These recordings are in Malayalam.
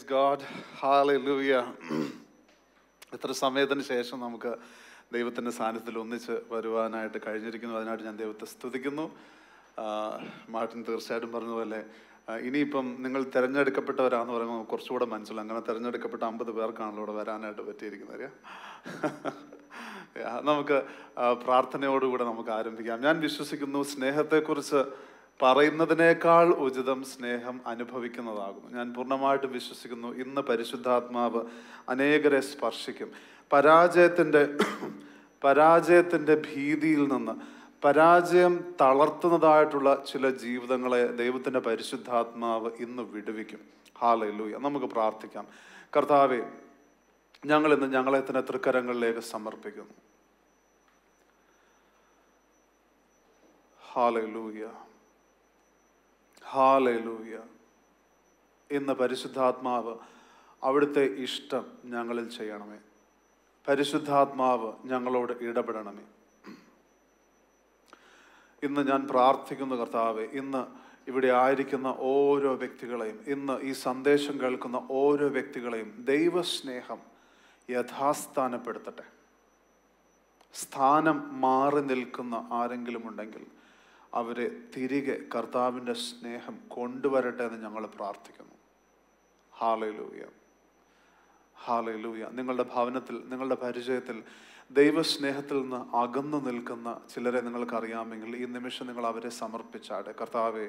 പ്രൈസ് ഗാഡ് ഹാലൂയ എത്ര സമയത്തിന് ശേഷം നമുക്ക് ദൈവത്തിൻ്റെ സാന്നിധ്യത്തിൽ ഒന്നിച്ച് വരുവാനായിട്ട് കഴിഞ്ഞിരിക്കുന്നു അതിനായിട്ട് ഞാൻ ദൈവത്തെ സ്തുതിക്കുന്നു മാർട്ടിൻ തീർച്ചയായിട്ടും പറഞ്ഞതുപോലെ ഇനിയിപ്പം നിങ്ങൾ തിരഞ്ഞെടുക്കപ്പെട്ടവരാന്ന് പറയുമ്പോൾ കുറച്ചുകൂടെ മനസ്സിലാവും അങ്ങനെ തിരഞ്ഞെടുക്കപ്പെട്ട അമ്പത് പേർക്കാണല്ലോ ഇവിടെ വരാനായിട്ട് പറ്റിയിരിക്കുന്നത് അറിയാം നമുക്ക് പ്രാർത്ഥനയോടുകൂടെ നമുക്ക് ആരംഭിക്കാം ഞാൻ വിശ്വസിക്കുന്നു സ്നേഹത്തെക്കുറിച്ച് പറയുന്നതിനേക്കാൾ ഉചിതം സ്നേഹം അനുഭവിക്കുന്നതാകുന്നു ഞാൻ പൂർണ്ണമായിട്ട് വിശ്വസിക്കുന്നു ഇന്ന് പരിശുദ്ധാത്മാവ് അനേകരെ സ്പർശിക്കും പരാജയത്തിൻ്റെ പരാജയത്തിൻ്റെ ഭീതിയിൽ നിന്ന് പരാജയം തളർത്തുന്നതായിട്ടുള്ള ചില ജീവിതങ്ങളെ ദൈവത്തിൻ്റെ പരിശുദ്ധാത്മാവ് ഇന്ന് വിടുവിക്കും ഹാലയിലൂയ നമുക്ക് പ്രാർത്ഥിക്കാം കർത്താവെ ഞങ്ങൾ ഇന്ന് ഞങ്ങളെ തന്നെ തൃക്കരങ്ങളിലേക്ക് സമർപ്പിക്കുന്നു ഹാലയിലൂയ്യ ഹാലൂയ എന്ന പരിശുദ്ധാത്മാവ് അവിടുത്തെ ഇഷ്ടം ഞങ്ങളിൽ ചെയ്യണമേ പരിശുദ്ധാത്മാവ് ഞങ്ങളോട് ഇടപെടണമേ ഇന്ന് ഞാൻ പ്രാർത്ഥിക്കുന്നു കർത്താവെ ഇന്ന് ഇവിടെ ആയിരിക്കുന്ന ഓരോ വ്യക്തികളെയും ഇന്ന് ഈ സന്ദേശം കേൾക്കുന്ന ഓരോ വ്യക്തികളെയും ദൈവസ്നേഹം യഥാസ്ഥാനപ്പെടുത്തട്ടെ സ്ഥാനം മാറി നിൽക്കുന്ന ആരെങ്കിലും ഉണ്ടെങ്കിൽ അവരെ തിരികെ കർത്താവിൻ്റെ സ്നേഹം കൊണ്ടുവരട്ടെ എന്ന് ഞങ്ങൾ പ്രാർത്ഥിക്കുന്നു ഹാലയിലൂയ ഹാലയിലൂയ നിങ്ങളുടെ ഭവനത്തിൽ നിങ്ങളുടെ പരിചയത്തിൽ ദൈവസ്നേഹത്തിൽ നിന്ന് അകന്നു നിൽക്കുന്ന ചിലരെ നിങ്ങൾക്കറിയാമെങ്കിൽ ഈ നിമിഷം നിങ്ങൾ അവരെ സമർപ്പിച്ചാടെ കർത്താവെ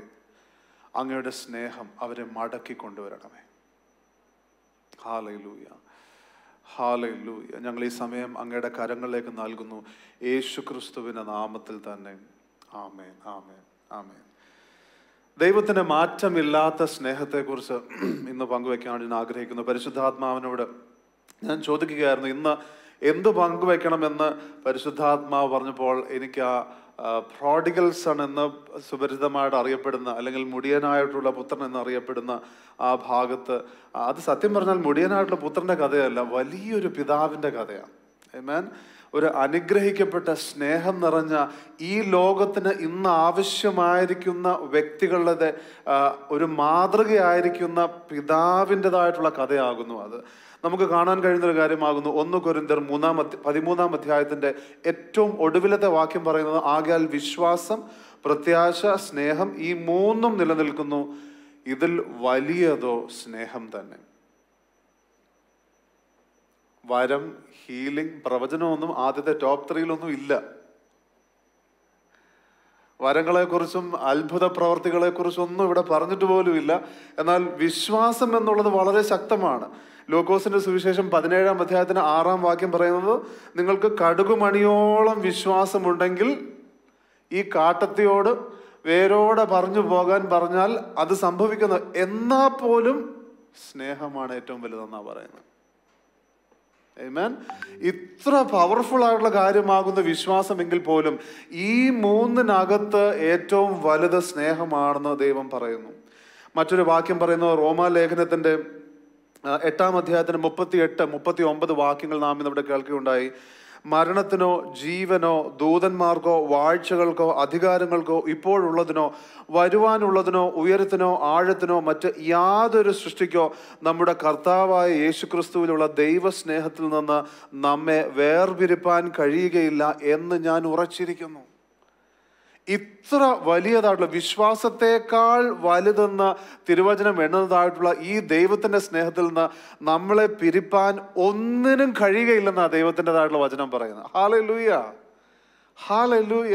അങ്ങയുടെ സ്നേഹം അവരെ മടക്കി കൊണ്ടുവരണമേ ഹാലയിലൂയ ഹാലയിലൂയ ഞങ്ങൾ ഈ സമയം അങ്ങയുടെ കരങ്ങളിലേക്ക് നൽകുന്നു യേശു ക്രിസ്തുവിൻ്റെ നാമത്തിൽ തന്നെ ആമേൻ ആമേൻ ആമേൻ ദൈവത്തിൻ്റെ മാറ്റമില്ലാത്ത സ്നേഹത്തെക്കുറിച്ച് ഇന്ന് പങ്കുവെക്കാൻ ഞാൻ ആഗ്രഹിക്കുന്നു പരിശുദ്ധാത്മാവിനോട് ഞാൻ ചോദിക്കുകയായിരുന്നു ഇന്ന് എന്ത് പങ്കുവെക്കണമെന്ന് പരിശുദ്ധാത്മാവ് പറഞ്ഞപ്പോൾ എനിക്ക് ആ പ്രോഡിഗൽ സൺ എന്ന് സുപരിചിതമായിട്ട് അറിയപ്പെടുന്ന അല്ലെങ്കിൽ മുടിയനായിട്ടുള്ള പുത്രൻ എന്ന് അറിയപ്പെടുന്ന ആ ഭാഗത്ത് അത് സത്യം പറഞ്ഞാൽ മുടിയനായിട്ടുള്ള പുത്രൻ്റെ കഥയല്ല വലിയൊരു പിതാവിൻ്റെ കഥയാണ് മാൻ ഒരു അനുഗ്രഹിക്കപ്പെട്ട സ്നേഹം നിറഞ്ഞ ഈ ലോകത്തിന് ഇന്ന് ആവശ്യമായിരിക്കുന്ന വ്യക്തികളുടെ ഒരു മാതൃകയായിരിക്കുന്ന പിതാവിൻ്റെതായിട്ടുള്ള കഥയാകുന്നു അത് നമുക്ക് കാണാൻ കഴിയുന്നൊരു കാര്യമാകുന്നു ഒന്ന് കുരിന്തർ മൂന്നാം പതിമൂന്നാം അധ്യായത്തിൻ്റെ ഏറ്റവും ഒടുവിലത്തെ വാക്യം പറയുന്നത് ആകയാൽ വിശ്വാസം പ്രത്യാശ സ്നേഹം ഈ മൂന്നും നിലനിൽക്കുന്നു ഇതിൽ വലിയതോ സ്നേഹം തന്നെ വരം ഹീലിംഗ് പ്രവചനമൊന്നും ആദ്യത്തെ ടോപ്പ് ത്രീയിലൊന്നും ഇല്ല വരങ്ങളെക്കുറിച്ചും അത്ഭുത പ്രവർത്തികളെക്കുറിച്ചും ഒന്നും ഇവിടെ പറഞ്ഞിട്ട് പോലുമില്ല എന്നാൽ വിശ്വാസം എന്നുള്ളത് വളരെ ശക്തമാണ് ലോക്കോസിന്റെ സുവിശേഷം പതിനേഴാം അധ്യായത്തിന് ആറാം വാക്യം പറയുന്നത് നിങ്ങൾക്ക് കടുകുമണിയോളം വിശ്വാസമുണ്ടെങ്കിൽ ഈ കാട്ടത്തിയോട് വേരോടെ പറഞ്ഞു പോകാൻ പറഞ്ഞാൽ അത് സംഭവിക്കുന്നു എന്നാൽ പോലും സ്നേഹമാണ് ഏറ്റവും വലുതെന്നാണ് പറയുന്നത് ഏമാൻ ഇത്ര പവർഫുൾ ആയിട്ടുള്ള കാര്യമാകുന്ന വിശ്വാസമെങ്കിൽ പോലും ഈ മൂന്നിനകത്ത് ഏറ്റവും വലുത് സ്നേഹമാണെന്ന് ദൈവം പറയുന്നു മറ്റൊരു വാക്യം പറയുന്നത് റോമാലേഖനത്തിൻ്റെ എട്ടാം അധ്യായത്തിന് മുപ്പത്തി എട്ട് മുപ്പത്തി ഒമ്പത് വാക്യങ്ങൾ നാം ഇന്നിവിടെ കേൾക്കുകയുണ്ടായി മരണത്തിനോ ജീവനോ ദൂതന്മാർക്കോ വാഴ്ചകൾക്കോ അധികാരങ്ങൾക്കോ ഇപ്പോഴുള്ളതിനോ വരുവാനുള്ളതിനോ ഉയരത്തിനോ ആഴത്തിനോ മറ്റ് യാതൊരു സൃഷ്ടിക്കോ നമ്മുടെ കർത്താവായ യേശുക്രിസ്തുവിലുള്ള ദൈവസ്നേഹത്തിൽ നിന്ന് നമ്മെ വേർപിരിപ്പാൻ കഴിയുകയില്ല എന്ന് ഞാൻ ഉറച്ചിരിക്കുന്നു ഇത്ര വലിയതായിട്ടുള്ള വിശ്വാസത്തെക്കാൾ വലുതെന്ന് തിരുവചനം എണ്ണുന്നതായിട്ടുള്ള ഈ ദൈവത്തിൻ്റെ സ്നേഹത്തിൽ നിന്ന് നമ്മളെ പിരിപ്പാൻ ഒന്നിനും കഴിയുകയില്ലെന്നാണ് ദൈവത്തിൻ്റെതായിട്ടുള്ള വചനം പറയുന്നത് ഹാല ലൂയ ഹാല ലൂയ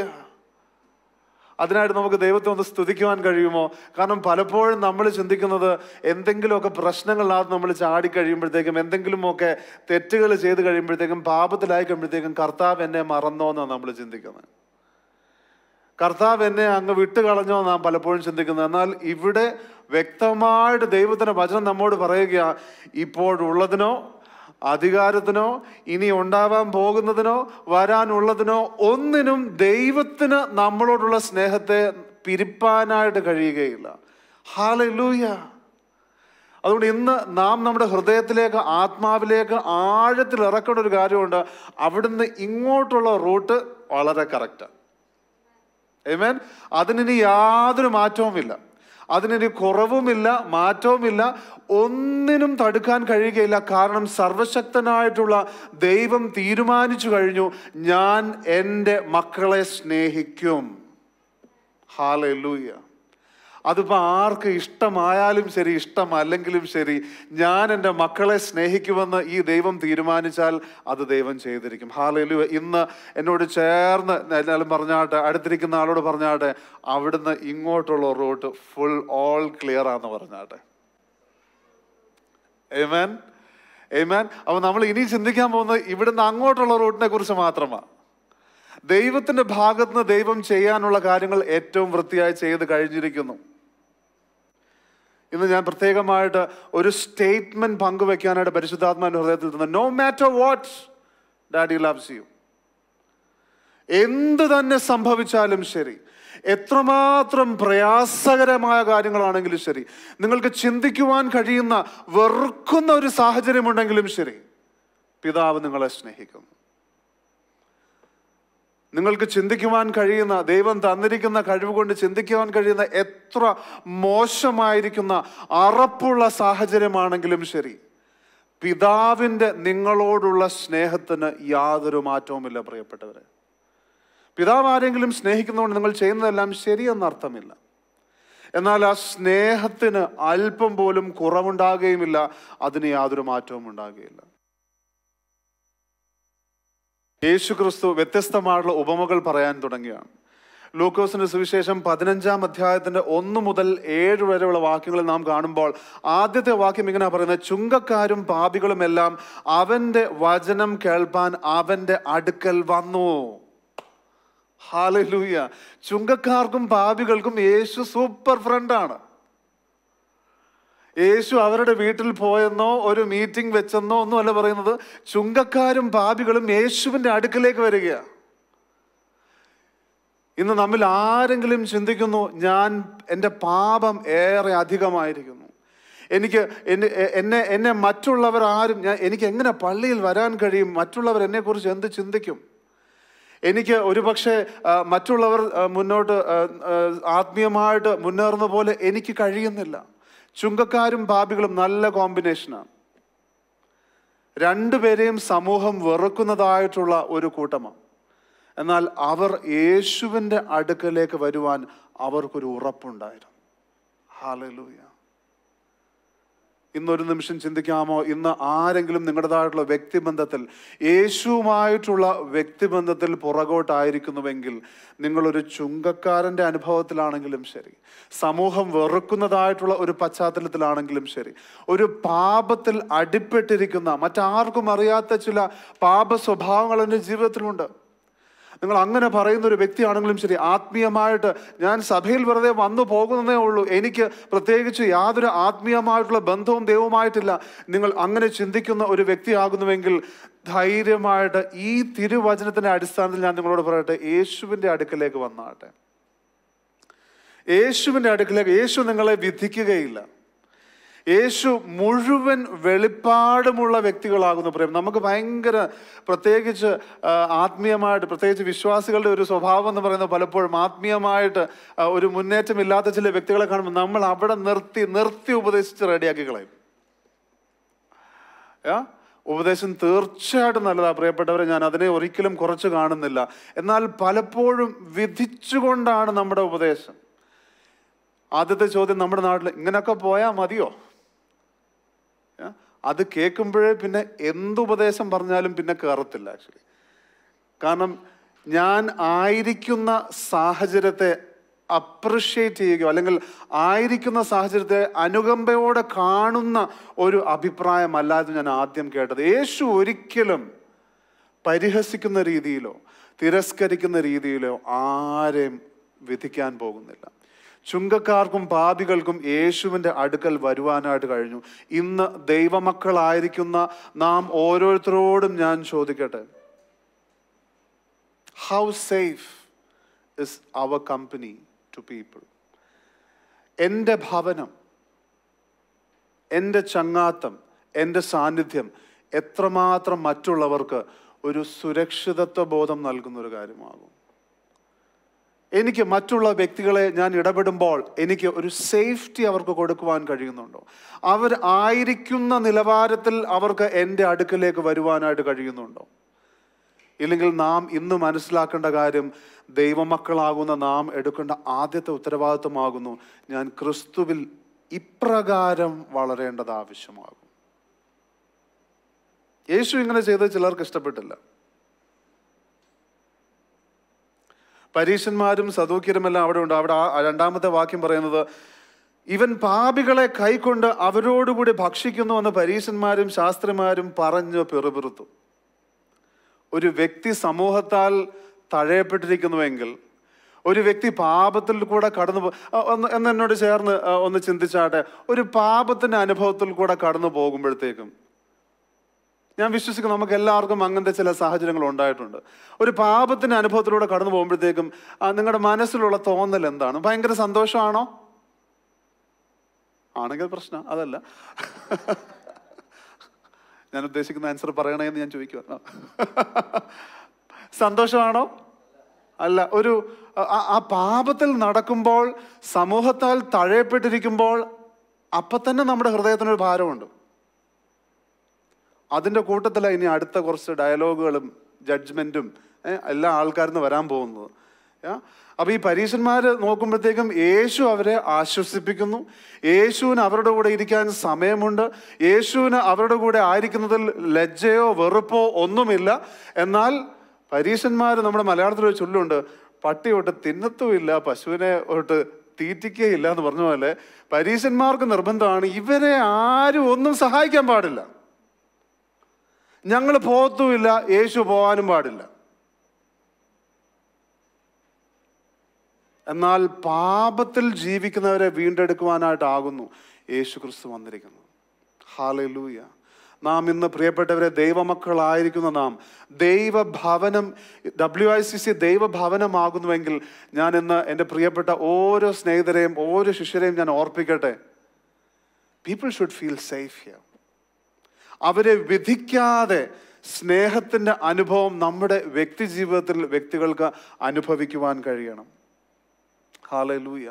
അതിനായിട്ട് നമുക്ക് ദൈവത്തെ ഒന്ന് സ്തുതിക്കുവാൻ കഴിയുമോ കാരണം പലപ്പോഴും നമ്മൾ ചിന്തിക്കുന്നത് എന്തെങ്കിലുമൊക്കെ പ്രശ്നങ്ങളിനകത്ത് നമ്മൾ ചാടി കഴിയുമ്പോഴത്തേക്കും എന്തെങ്കിലുമൊക്കെ തെറ്റുകൾ ചെയ്ത് കഴിയുമ്പോഴത്തേക്കും പാപത്തിലായി കഴിയുമ്പോഴത്തേക്കും കർത്താവ് എന്നെ മറന്നോ എന്നാണ് നമ്മൾ ചിന്തിക്കുന്നത് കർത്താവ് എന്നെ അങ്ങ് വിട്ടുകളഞ്ഞോ നാം പലപ്പോഴും ചിന്തിക്കുന്നത് എന്നാൽ ഇവിടെ വ്യക്തമായിട്ട് ദൈവത്തിൻ്റെ വചനം നമ്മോട് പറയുക ഇപ്പോഴുള്ളതിനോ അധികാരത്തിനോ ഇനി ഉണ്ടാവാൻ പോകുന്നതിനോ വരാനുള്ളതിനോ ഒന്നിനും ദൈവത്തിന് നമ്മളോടുള്ള സ്നേഹത്തെ പിരിപ്പാനായിട്ട് കഴിയുകയില്ല ഹാലൂയ അതുകൊണ്ട് ഇന്ന് നാം നമ്മുടെ ഹൃദയത്തിലേക്ക് ആത്മാവിലേക്ക് ആഴത്തിൽ ഇറക്കേണ്ട ഒരു കാര്യമുണ്ട് അവിടുന്ന് ഇങ്ങോട്ടുള്ള റൂട്ട് വളരെ കറക്റ്റാണ് ഏമേൻ അതിനി യാതൊരു മാറ്റവുമില്ല അതിനൊരു കുറവുമില്ല മാറ്റവുമില്ല ഒന്നിനും തടുക്കാൻ കഴിയുകയില്ല കാരണം സർവശക്തനായിട്ടുള്ള ദൈവം തീരുമാനിച്ചു കഴിഞ്ഞു ഞാൻ എൻ്റെ മക്കളെ സ്നേഹിക്കും ഹാലൂയ്യ അതിപ്പോൾ ആർക്ക് ഇഷ്ടമായാലും ശരി ഇഷ്ടമല്ലെങ്കിലും ശരി ഞാൻ എൻ്റെ മക്കളെ സ്നേഹിക്കുമെന്ന് ഈ ദൈവം തീരുമാനിച്ചാൽ അത് ദൈവം ചെയ്തിരിക്കും ഹാലയിലു ഇന്ന് എന്നോട് ചേർന്ന് എന്നാലും പറഞ്ഞാട്ടെ അടുത്തിരിക്കുന്ന ആളോട് പറഞ്ഞാട്ടെ അവിടുന്ന് ഇങ്ങോട്ടുള്ള റൂട്ട് ഫുൾ ഓൾ ക്ലിയർ ആണെന്ന് പറഞ്ഞാട്ടെ ഏമാൻ ഏമാൻ അപ്പോൾ നമ്മൾ ഇനി ചിന്തിക്കാൻ പോകുന്നത് ഇവിടുന്ന് അങ്ങോട്ടുള്ള റൂട്ടിനെ കുറിച്ച് മാത്രമാണ് ദൈവത്തിൻ്റെ നിന്ന് ദൈവം ചെയ്യാനുള്ള കാര്യങ്ങൾ ഏറ്റവും വൃത്തിയായി ചെയ്ത് കഴിഞ്ഞിരിക്കുന്നു ഇന്ന് ഞാൻ പ്രത്യേകമായിട്ട് ഒരു സ്റ്റേറ്റ്മെൻറ്റ് പങ്കുവെക്കാനായിട്ട് പരിശുദ്ധാത്മാൻ്റെ ഹൃദയത്തിൽ തന്നെ no matter what daddy loves you എന്ത് തന്നെ സംഭവിച്ചാലും ശരി എത്രമാത്രം പ്രയാസകരമായ കാര്യങ്ങളാണെങ്കിലും ശരി നിങ്ങൾക്ക് ചിന്തിക്കുവാൻ കഴിയുന്ന വെറുക്കുന്ന ഒരു സാഹചര്യമുണ്ടെങ്കിലും ശരി പിതാവ് നിങ്ങളെ സ്നേഹിക്കുന്നു നിങ്ങൾക്ക് ചിന്തിക്കുവാൻ കഴിയുന്ന ദൈവം തന്നിരിക്കുന്ന കഴിവ് കൊണ്ട് ചിന്തിക്കുവാൻ കഴിയുന്ന എത്ര മോശമായിരിക്കുന്ന അറപ്പുള്ള സാഹചര്യമാണെങ്കിലും ശരി പിതാവിൻ്റെ നിങ്ങളോടുള്ള സ്നേഹത്തിന് യാതൊരു മാറ്റവുമില്ല പ്രിയപ്പെട്ടവരെ പിതാവ് ആരെങ്കിലും സ്നേഹിക്കുന്നതുകൊണ്ട് നിങ്ങൾ ചെയ്യുന്നതെല്ലാം ശരിയെന്ന അർത്ഥമില്ല എന്നാൽ ആ സ്നേഹത്തിന് അല്പം പോലും കുറവുണ്ടാകുകയുമില്ല അതിന് യാതൊരു മാറ്റവും ഉണ്ടാകുകയില്ല യേശു ക്രിസ്തു വ്യത്യസ്തമായുള്ള ഉപമകൾ പറയാൻ തുടങ്ങിയാണ് ലൂക്കോസിന്റെ സുവിശേഷം പതിനഞ്ചാം അധ്യായത്തിന്റെ ഒന്ന് മുതൽ ഏഴ് വരെയുള്ള വാക്യങ്ങൾ നാം കാണുമ്പോൾ ആദ്യത്തെ വാക്യം ഇങ്ങനെ പറയുന്നത് ചുങ്കക്കാരും എല്ലാം അവന്റെ വചനം കേൾപ്പാൻ അവന്റെ അടുക്കൽ വന്നു ഹാലലൂയ ചുങ്കക്കാർക്കും പാപികൾക്കും യേശു സൂപ്പർ ഫ്രണ്ടാണ് യേശു അവരുടെ വീട്ടിൽ പോയെന്നോ ഒരു മീറ്റിംഗ് വെച്ചെന്നോ ഒന്നുമല്ല പറയുന്നത് ചുങ്കക്കാരും പാപികളും യേശുവിൻ്റെ അടുക്കലേക്ക് വരികയാണ് ഇന്ന് നമ്മിൽ ആരെങ്കിലും ചിന്തിക്കുന്നു ഞാൻ എൻ്റെ പാപം ഏറെ അധികമായിരിക്കുന്നു എനിക്ക് എന്നെ എന്നെ മറ്റുള്ളവർ ആരും ഞാൻ എനിക്ക് എങ്ങനെ പള്ളിയിൽ വരാൻ കഴിയും മറ്റുള്ളവർ എന്നെക്കുറിച്ച് എന്ത് ചിന്തിക്കും എനിക്ക് ഒരുപക്ഷെ മറ്റുള്ളവർ മുന്നോട്ട് ആത്മീയമായിട്ട് മുന്നേറുന്ന പോലെ എനിക്ക് കഴിയുന്നില്ല ചുങ്കക്കാരും പാപികളും നല്ല കോമ്പിനേഷനാണ് രണ്ടുപേരെയും സമൂഹം വെറുക്കുന്നതായിട്ടുള്ള ഒരു കൂട്ടമാണ് എന്നാൽ അവർ യേശുവിൻ്റെ അടുക്കലേക്ക് വരുവാൻ അവർക്കൊരു ഉറപ്പുണ്ടായിരുന്നു ഹാലലൂയ ഇന്നൊരു നിമിഷം ചിന്തിക്കാമോ ഇന്ന് ആരെങ്കിലും നിങ്ങളുടേതായിട്ടുള്ള വ്യക്തിബന്ധത്തിൽ യേശുവുമായിട്ടുള്ള വ്യക്തിബന്ധത്തിൽ പുറകോട്ടായിരിക്കുന്നുവെങ്കിൽ നിങ്ങളൊരു ചുങ്കക്കാരൻ്റെ അനുഭവത്തിലാണെങ്കിലും ശരി സമൂഹം വെറുക്കുന്നതായിട്ടുള്ള ഒരു പശ്ചാത്തലത്തിലാണെങ്കിലും ശരി ഒരു പാപത്തിൽ അടിപ്പെട്ടിരിക്കുന്ന മറ്റാർക്കും അറിയാത്ത ചില പാപ സ്വഭാവങ്ങൾ എൻ്റെ ജീവിതത്തിലുണ്ട് നിങ്ങൾ അങ്ങനെ പറയുന്ന ഒരു വ്യക്തിയാണെങ്കിലും ശരി ആത്മീയമായിട്ട് ഞാൻ സഭയിൽ വെറുതെ വന്നു പോകുന്നതേ ഉള്ളൂ എനിക്ക് പ്രത്യേകിച്ച് യാതൊരു ആത്മീയമായിട്ടുള്ള ബന്ധവും ദൈവമായിട്ടില്ല നിങ്ങൾ അങ്ങനെ ചിന്തിക്കുന്ന ഒരു വ്യക്തിയാകുന്നുവെങ്കിൽ ധൈര്യമായിട്ട് ഈ തിരുവചനത്തിൻ്റെ അടിസ്ഥാനത്തിൽ ഞാൻ നിങ്ങളോട് പറയട്ടെ യേശുവിൻ്റെ അടുക്കലേക്ക് വന്നാട്ടെ യേശുവിൻ്റെ അടുക്കലേക്ക് യേശു നിങ്ങളെ വിധിക്കുകയില്ല യേശു മുഴുവൻ വെളിപ്പാടുമുള്ള വ്യക്തികളാകുന്നു പ്രേം നമുക്ക് ഭയങ്കര പ്രത്യേകിച്ച് ആത്മീയമായിട്ട് പ്രത്യേകിച്ച് വിശ്വാസികളുടെ ഒരു സ്വഭാവം എന്ന് പറയുന്നത് പലപ്പോഴും ആത്മീയമായിട്ട് ഒരു മുന്നേറ്റമില്ലാത്ത ചില വ്യക്തികളെ കാണുമ്പോൾ നമ്മൾ അവിടെ നിർത്തി നിർത്തി ഉപദേശിച്ച് റെഡിയാക്കി കളയും ഉപദേശം തീർച്ചയായിട്ടും നല്ലതാണ് പ്രിയപ്പെട്ടവരെ ഞാൻ അതിനെ ഒരിക്കലും കുറച്ച് കാണുന്നില്ല എന്നാൽ പലപ്പോഴും വിധിച്ചുകൊണ്ടാണ് നമ്മുടെ ഉപദേശം ആദ്യത്തെ ചോദ്യം നമ്മുടെ നാട്ടിൽ ഇങ്ങനെയൊക്കെ പോയാൽ മതിയോ അത് കേൾക്കുമ്പോഴേ പിന്നെ എന്തുപദേശം പറഞ്ഞാലും പിന്നെ കയറത്തില്ല ആക്ച്വലി കാരണം ഞാൻ ആയിരിക്കുന്ന സാഹചര്യത്തെ അപ്രിഷ്യേറ്റ് ചെയ്യുകയോ അല്ലെങ്കിൽ ആയിരിക്കുന്ന സാഹചര്യത്തെ അനുകമ്പയോടെ കാണുന്ന ഒരു അഭിപ്രായമല്ലാതെ ഞാൻ ആദ്യം കേട്ടത് യേശു ഒരിക്കലും പരിഹസിക്കുന്ന രീതിയിലോ തിരസ്കരിക്കുന്ന രീതിയിലോ ആരെയും വിധിക്കാൻ പോകുന്നില്ല ചുങ്കക്കാർക്കും പാപികൾക്കും യേശുവിൻ്റെ അടുക്കൽ വരുവാനായിട്ട് കഴിഞ്ഞു ഇന്ന് ദൈവമക്കളായിരിക്കുന്ന നാം ഓരോരുത്തരോടും ഞാൻ ചോദിക്കട്ടെ how safe is our company to people എൻ്റെ ഭവനം എൻ്റെ ചങ്ങാത്തം എൻ്റെ സാന്നിധ്യം എത്രമാത്രം മറ്റുള്ളവർക്ക് ഒരു സുരക്ഷിതത്വ ബോധം നൽകുന്നൊരു കാര്യമാകും എനിക്ക് മറ്റുള്ള വ്യക്തികളെ ഞാൻ ഇടപെടുമ്പോൾ എനിക്ക് ഒരു സേഫ്റ്റി അവർക്ക് കൊടുക്കുവാൻ കഴിയുന്നുണ്ടോ അവർ ആയിരിക്കുന്ന നിലവാരത്തിൽ അവർക്ക് എൻ്റെ അടുക്കിലേക്ക് വരുവാനായിട്ട് കഴിയുന്നുണ്ടോ ഇല്ലെങ്കിൽ നാം ഇന്ന് മനസ്സിലാക്കേണ്ട കാര്യം ദൈവമക്കളാകുന്ന നാം എടുക്കേണ്ട ആദ്യത്തെ ഉത്തരവാദിത്വമാകുന്നു ഞാൻ ക്രിസ്തുവിൽ ഇപ്രകാരം വളരേണ്ടത് ആവശ്യമാകും യേശു ഇങ്ങനെ ചെയ്തത് ചിലർക്ക് ഇഷ്ടപ്പെട്ടില്ല പരീശന്മാരും സദൂക്കിയരുമെല്ലാം അവിടെ ഉണ്ട് അവിടെ രണ്ടാമത്തെ വാക്യം പറയുന്നത് ഇവൻ പാപികളെ കൈക്കൊണ്ട് അവരോടുകൂടി എന്ന് പരീശന്മാരും ശാസ്ത്രിമാരും പറഞ്ഞു പെറുപിറുത്തു ഒരു വ്യക്തി സമൂഹത്താൽ തഴയപ്പെട്ടിരിക്കുന്നുവെങ്കിൽ ഒരു വ്യക്തി പാപത്തിൽ കൂടെ കടന്നു എന്നോട് ചേർന്ന് ഒന്ന് ചിന്തിച്ചാട്ടെ ഒരു പാപത്തിൻ്റെ അനുഭവത്തിൽ കൂടെ കടന്നു പോകുമ്പോഴത്തേക്കും ഞാൻ വിശ്വസിക്കുന്നു നമുക്ക് എല്ലാവർക്കും അങ്ങനത്തെ ചില സാഹചര്യങ്ങൾ ഉണ്ടായിട്ടുണ്ട് ഒരു പാപത്തിൻ്റെ അനുഭവത്തിലൂടെ കടന്നു പോകുമ്പോഴത്തേക്കും നിങ്ങളുടെ മനസ്സിലുള്ള തോന്നൽ എന്താണ് ഭയങ്കര സന്തോഷമാണോ ആണെങ്കിൽ പ്രശ്നം അതല്ല ഞാൻ ഉദ്ദേശിക്കുന്ന ആൻസർ പറയണമെന്ന് ഞാൻ ചോദിക്കുവാണ് സന്തോഷമാണോ അല്ല ഒരു ആ പാപത്തിൽ നടക്കുമ്പോൾ സമൂഹത്താൽ തഴയപ്പെട്ടിരിക്കുമ്പോൾ അപ്പം തന്നെ നമ്മുടെ ഹൃദയത്തിനൊരു ഭാരമുണ്ട് അതിൻ്റെ കൂട്ടത്തിലാണ് ഇനി അടുത്ത കുറച്ച് ഡയലോഗുകളും ജഡ്ജ്മെൻറ്റും എല്ലാ ആൾക്കാരിൽ നിന്ന് വരാൻ പോകുന്നത് അപ്പോൾ ഈ പരീക്ഷന്മാർ നോക്കുമ്പോഴത്തേക്കും യേശു അവരെ ആശ്വസിപ്പിക്കുന്നു യേശുവിന് അവരുടെ കൂടെ ഇരിക്കാൻ സമയമുണ്ട് യേശുവിന് അവരുടെ കൂടെ ആയിരിക്കുന്നതിൽ ലജ്ജയോ വെറുപ്പോ ഒന്നുമില്ല എന്നാൽ പരീശന്മാർ നമ്മുടെ മലയാളത്തിലൊരു ചൊല്ലുണ്ട് പട്ടി തൊട്ട് തിന്നത്തുമില്ല പശുവിനെ തൊട്ട് തീറ്റിക്കുകയില്ല എന്ന് പറഞ്ഞ പോലെ പരീക്ഷന്മാർക്ക് നിർബന്ധമാണ് ഇവരെ ആരും ഒന്നും സഹായിക്കാൻ പാടില്ല ഞങ്ങൾ പോകത്തുമില്ല യേശു പോകാനും പാടില്ല എന്നാൽ പാപത്തിൽ ജീവിക്കുന്നവരെ വീണ്ടെടുക്കുവാനായിട്ടാകുന്നു യേശു ക്രിസ്തു വന്നിരിക്കുന്നു ഹാലലൂയ നാം ഇന്ന് പ്രിയപ്പെട്ടവരെ ദൈവമക്കളായിരിക്കുന്ന നാം ദൈവഭവനം ഡബ്ല്യു ഐ സി സി ദൈവഭവനമാകുന്നുവെങ്കിൽ ഞാൻ ഇന്ന് എൻ്റെ പ്രിയപ്പെട്ട ഓരോ സ്നേഹിതരെയും ഓരോ ശിഷ്യരെയും ഞാൻ ഓർപ്പിക്കട്ടെ people should feel safe here അവരെ വിധിക്കാതെ സ്നേഹത്തിൻ്റെ അനുഭവം നമ്മുടെ വ്യക്തി ജീവിതത്തിൽ വ്യക്തികൾക്ക് അനുഭവിക്കുവാൻ കഴിയണം ഹാലലൂയ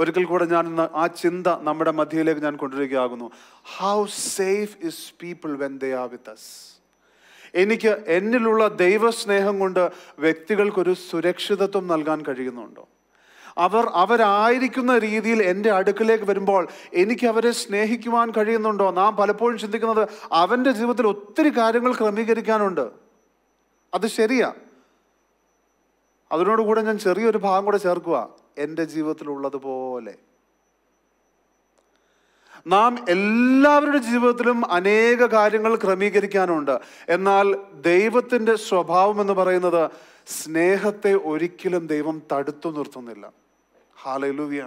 ഒരിക്കൽ കൂടെ ഞാൻ ആ ചിന്ത നമ്മുടെ മധ്യയിലേക്ക് ഞാൻ കൊണ്ടുവരികയാകുന്നു how safe is people when they are with us എനിക്ക് എന്നിലുള്ള ദൈവസ്നേഹം കൊണ്ട് വ്യക്തികൾക്കൊരു സുരക്ഷിതത്വം നൽകാൻ കഴിയുന്നുണ്ടോ അവർ അവരായിരിക്കുന്ന രീതിയിൽ എൻ്റെ അടുക്കിലേക്ക് വരുമ്പോൾ എനിക്ക് അവരെ സ്നേഹിക്കുവാൻ കഴിയുന്നുണ്ടോ നാം പലപ്പോഴും ചിന്തിക്കുന്നത് അവൻ്റെ ജീവിതത്തിൽ ഒത്തിരി കാര്യങ്ങൾ ക്രമീകരിക്കാനുണ്ട് അത് ശരിയാ അതിനോടുകൂടെ ഞാൻ ചെറിയൊരു ഭാഗം കൂടെ ചേർക്കുക എൻ്റെ ജീവിതത്തിലുള്ളതുപോലെ നാം എല്ലാവരുടെ ജീവിതത്തിലും അനേക കാര്യങ്ങൾ ക്രമീകരിക്കാനുണ്ട് എന്നാൽ ദൈവത്തിൻ്റെ സ്വഭാവം എന്ന് പറയുന്നത് സ്നേഹത്തെ ഒരിക്കലും ദൈവം തടുത്തു നിർത്തുന്നില്ല ഹാലലൂയ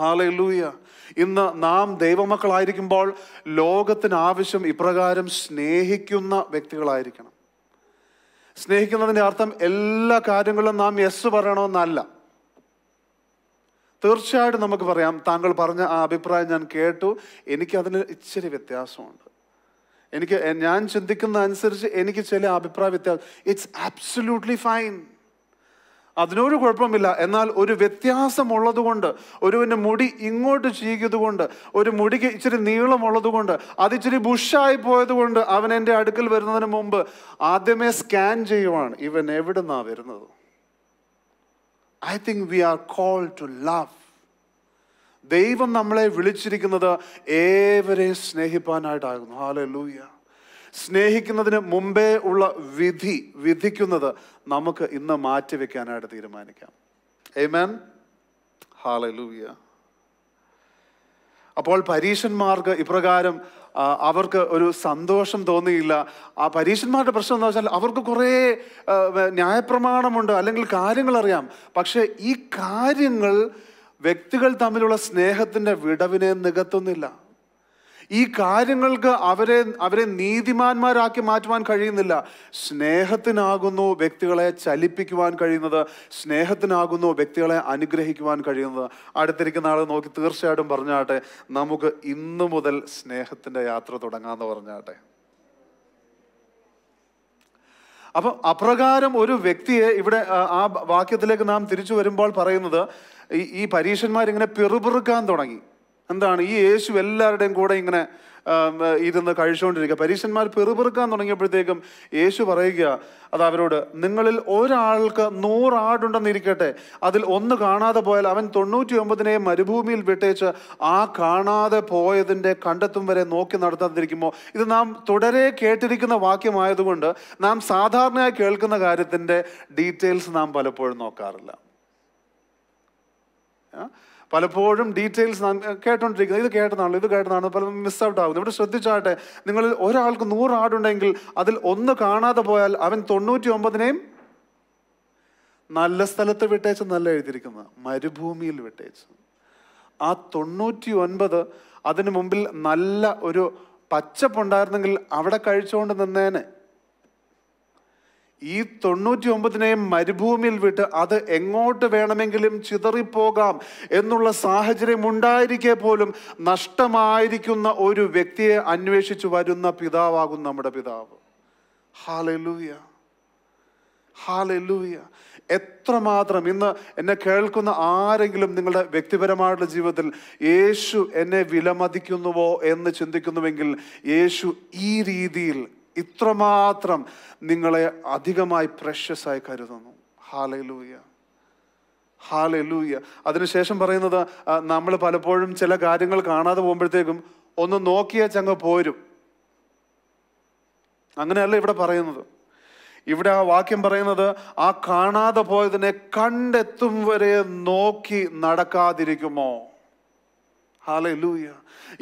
ഹാലൂയ ഇന്ന് നാം ദൈവമക്കളായിരിക്കുമ്പോൾ ലോകത്തിന് ആവശ്യം ഇപ്രകാരം സ്നേഹിക്കുന്ന വ്യക്തികളായിരിക്കണം സ്നേഹിക്കുന്നതിൻ്റെ അർത്ഥം എല്ലാ കാര്യങ്ങളിലും നാം യെസ് പറയണമെന്നല്ല തീർച്ചയായിട്ടും നമുക്ക് പറയാം താങ്കൾ പറഞ്ഞ ആ അഭിപ്രായം ഞാൻ കേട്ടു എനിക്കതിന് ഇച്ചിരി വ്യത്യാസമുണ്ട് എനിക്ക് ഞാൻ ചിന്തിക്കുന്ന അനുസരിച്ച് എനിക്ക് ചില അഭിപ്രായ വ്യത്യാസം ഇറ്റ്സ് ആബ്സല്യൂട്ട്ലി ഫൈൻ അതിനൊരു കുഴപ്പമില്ല എന്നാൽ ഒരു കൊണ്ട് ഒരുവിൻ്റെ മുടി ഇങ്ങോട്ട് കൊണ്ട് ഒരു മുടിക്ക് ഇച്ചിരി നീളമുള്ളതുകൊണ്ട് അതിച്ചിരി ബുഷായി പോയതുകൊണ്ട് അവൻ എൻ്റെ അടുക്കൽ വരുന്നതിന് മുമ്പ് ആദ്യമേ സ്കാൻ ചെയ്യുവാണ് ഇവൻ എവിടെ നിന്നാണ് വരുന്നത് I think we are call to love ദൈവം നമ്മളെ വിളിച്ചിരിക്കുന്നത് ഏവരെയും സ്നേഹിപ്പാനായിട്ടാകുന്നു ഹാലൂയ്യ ലൂയ്യ സ്നേഹിക്കുന്നതിന് മുമ്പേ ഉള്ള വിധി വിധിക്കുന്നത് നമുക്ക് ഇന്ന് മാറ്റിവെക്കാനായിട്ട് തീരുമാനിക്കാം ഏമാൻ ഹാലൂയ അപ്പോൾ പരീഷന്മാർക്ക് ഇപ്രകാരം അവർക്ക് ഒരു സന്തോഷം തോന്നിയില്ല ആ പരീഷന്മാരുടെ പ്രശ്നം എന്താ വെച്ചാൽ അവർക്ക് കുറേ ന്യായപ്രമാണമുണ്ട് അല്ലെങ്കിൽ കാര്യങ്ങൾ അറിയാം പക്ഷേ ഈ കാര്യങ്ങൾ വ്യക്തികൾ തമ്മിലുള്ള സ്നേഹത്തിൻ്റെ വിടവിനെ നികത്തുന്നില്ല ഈ കാര്യങ്ങൾക്ക് അവരെ അവരെ നീതിമാന്മാരാക്കി മാറ്റുവാൻ കഴിയുന്നില്ല സ്നേഹത്തിനാകുന്നു വ്യക്തികളെ ചലിപ്പിക്കുവാൻ കഴിയുന്നത് സ്നേഹത്തിനാകുന്നു വ്യക്തികളെ അനുഗ്രഹിക്കുവാൻ കഴിയുന്നത് അടുത്തിരിക്കുന്ന ആൾ നോക്കി തീർച്ചയായിട്ടും പറഞ്ഞാട്ടെ നമുക്ക് ഇന്നു മുതൽ സ്നേഹത്തിൻ്റെ യാത്ര തുടങ്ങാമെന്ന് പറഞ്ഞാട്ടെ അപ്പം അപ്രകാരം ഒരു വ്യക്തിയെ ഇവിടെ ആ വാക്യത്തിലേക്ക് നാം തിരിച്ചു വരുമ്പോൾ പറയുന്നത് ഈ ഈ പരീക്ഷന്മാരിങ്ങനെ പിറുപിറുക്കാൻ തുടങ്ങി എന്താണ് ഈ യേശു എല്ലാവരുടെയും കൂടെ ഇങ്ങനെ ഇരുന്ന് കഴിച്ചുകൊണ്ടിരിക്കുക പരീക്ഷന്മാർ പെറുപെറുക്കാൻ തുടങ്ങിയപ്പോഴത്തേക്കും യേശു പറയുക അത് അവരോട് നിങ്ങളിൽ ഒരാൾക്ക് നൂറാടുണ്ടെന്നിരിക്കട്ടെ അതിൽ ഒന്ന് കാണാതെ പോയാൽ അവൻ തൊണ്ണൂറ്റി ഒമ്പതിനെ മരുഭൂമിയിൽ വിട്ടേച്ച് ആ കാണാതെ പോയതിൻ്റെ കണ്ടെത്തും വരെ നോക്കി നടത്താതിരിക്കുമ്പോൾ ഇത് നാം തുടരെ കേട്ടിരിക്കുന്ന വാക്യമായതുകൊണ്ട് നാം സാധാരണയായി കേൾക്കുന്ന കാര്യത്തിൻ്റെ ഡീറ്റെയിൽസ് നാം പലപ്പോഴും നോക്കാറില്ല പലപ്പോഴും ഡീറ്റെയിൽസ് കേട്ടോണ്ടിരിക്കുന്നത് ഇത് കേട്ടതാണല്ലോ ഇത് കേട്ടതാണ് പല മിസ് ഔട്ട് ആകുന്നത് ഇവിടെ ശ്രദ്ധിച്ചാട്ടെ നിങ്ങൾ ഒരാൾക്ക് നൂറ് ആടുണ്ടെങ്കിൽ അതിൽ ഒന്ന് കാണാതെ പോയാൽ അവൻ തൊണ്ണൂറ്റി ഒമ്പതിനെയും നല്ല സ്ഥലത്ത് വിട്ടേച്ച് നല്ല എഴുതിയിരിക്കുന്നത് മരുഭൂമിയിൽ വിട്ടേച്ച് ആ തൊണ്ണൂറ്റി ഒൻപത് അതിനു മുമ്പിൽ നല്ല ഒരു പച്ചപ്പുണ്ടായിരുന്നെങ്കിൽ അവിടെ കഴിച്ചുകൊണ്ട് നിന്നേനെ ഈ തൊണ്ണൂറ്റി ഒമ്പതിനെയും മരുഭൂമിയിൽ വിട്ട് അത് എങ്ങോട്ട് വേണമെങ്കിലും ചിതറിപ്പോകാം എന്നുള്ള സാഹചര്യം ഉണ്ടായിരിക്കെ പോലും നഷ്ടമായിരിക്കുന്ന ഒരു വ്യക്തിയെ അന്വേഷിച്ചു വരുന്ന പിതാവാകും നമ്മുടെ പിതാവ് ഹാലലൂയ ഹാലലൂയ എത്രമാത്രം ഇന്ന് എന്നെ കേൾക്കുന്ന ആരെങ്കിലും നിങ്ങളുടെ വ്യക്തിപരമായിട്ടുള്ള ജീവിതത്തിൽ യേശു എന്നെ വിലമതിക്കുന്നുവോ എന്ന് ചിന്തിക്കുന്നുവെങ്കിൽ യേശു ഈ രീതിയിൽ ഇത്രമാത്രം നിങ്ങളെ അധികമായി പ്രഷ്യസായി കരുതുന്നു ഹാലയിലൂയ്യ ഹാലയിലൂയ്യ അതിനുശേഷം പറയുന്നത് നമ്മൾ പലപ്പോഴും ചില കാര്യങ്ങൾ കാണാതെ പോകുമ്പോഴത്തേക്കും ഒന്ന് നോക്കിയാൽ ചങ്ങ പോരും അങ്ങനെയല്ല ഇവിടെ പറയുന്നത് ഇവിടെ ആ വാക്യം പറയുന്നത് ആ കാണാതെ പോയതിനെ കണ്ടെത്തും വരെ നോക്കി നടക്കാതിരിക്കുമോ ഹാലൂയ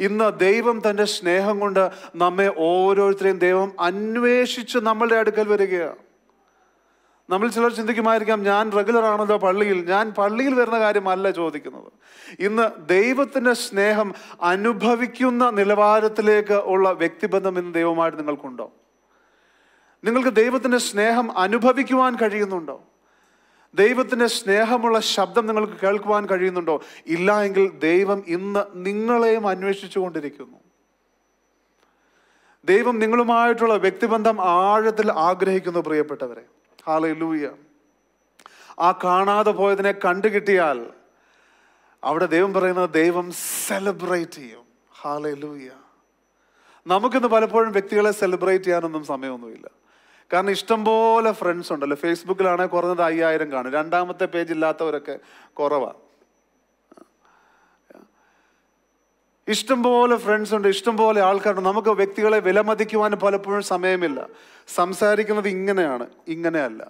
ഇന്ന് ദൈവം തൻ്റെ സ്നേഹം കൊണ്ട് നമ്മെ ഓരോരുത്തരെയും ദൈവം അന്വേഷിച്ച് നമ്മളുടെ അടുക്കൽ വരികയാണ് നമ്മൾ ചിലർ ചിന്തിക്കുമായിരിക്കാം ഞാൻ റെഗുലർ ആണല്ലോ പള്ളിയിൽ ഞാൻ പള്ളിയിൽ വരുന്ന കാര്യമല്ല ചോദിക്കുന്നത് ഇന്ന് ദൈവത്തിൻ്റെ സ്നേഹം അനുഭവിക്കുന്ന നിലവാരത്തിലേക്ക് ഉള്ള വ്യക്തിബന്ധം ഇന്ന് ദൈവമായിട്ട് നിങ്ങൾക്കുണ്ടോ നിങ്ങൾക്ക് ദൈവത്തിൻ്റെ സ്നേഹം അനുഭവിക്കുവാൻ കഴിയുന്നുണ്ടോ ദൈവത്തിൻ്റെ സ്നേഹമുള്ള ശബ്ദം നിങ്ങൾക്ക് കേൾക്കുവാൻ കഴിയുന്നുണ്ടോ ഇല്ല എങ്കിൽ ദൈവം ഇന്ന് നിങ്ങളെയും അന്വേഷിച്ചു കൊണ്ടിരിക്കുന്നു ദൈവം നിങ്ങളുമായിട്ടുള്ള വ്യക്തിബന്ധം ആഴത്തിൽ ആഗ്രഹിക്കുന്നു പ്രിയപ്പെട്ടവരെ ഹാളെ ലൂയ ആ കാണാതെ പോയതിനെ കണ്ടു കിട്ടിയാൽ അവിടെ ദൈവം പറയുന്നത് ദൈവം സെലിബ്രേറ്റ് ചെയ്യും ഹാളെ ലൂയ നമുക്കിന്ന് പലപ്പോഴും വ്യക്തികളെ സെലിബ്രേറ്റ് ചെയ്യാനൊന്നും സമയമൊന്നുമില്ല കാരണം ഇഷ്ടംപോലെ ഫ്രണ്ട്സ് ഉണ്ടല്ലോ ഫേസ്ബുക്കിലാണെങ്കിൽ കുറഞ്ഞത് അയ്യായിരം കാണും രണ്ടാമത്തെ പേജ് ഇല്ലാത്തവരൊക്കെ കുറവാണ് ഇഷ്ടംപോലെ ഫ്രണ്ട്സ് ഉണ്ട് ഇഷ്ടംപോലെ ആൾക്കാരുണ്ട് നമുക്ക് വ്യക്തികളെ വിലമതിക്കുവാൻ പലപ്പോഴും സമയമില്ല സംസാരിക്കുന്നത് ഇങ്ങനെയാണ് ഇങ്ങനെയല്ല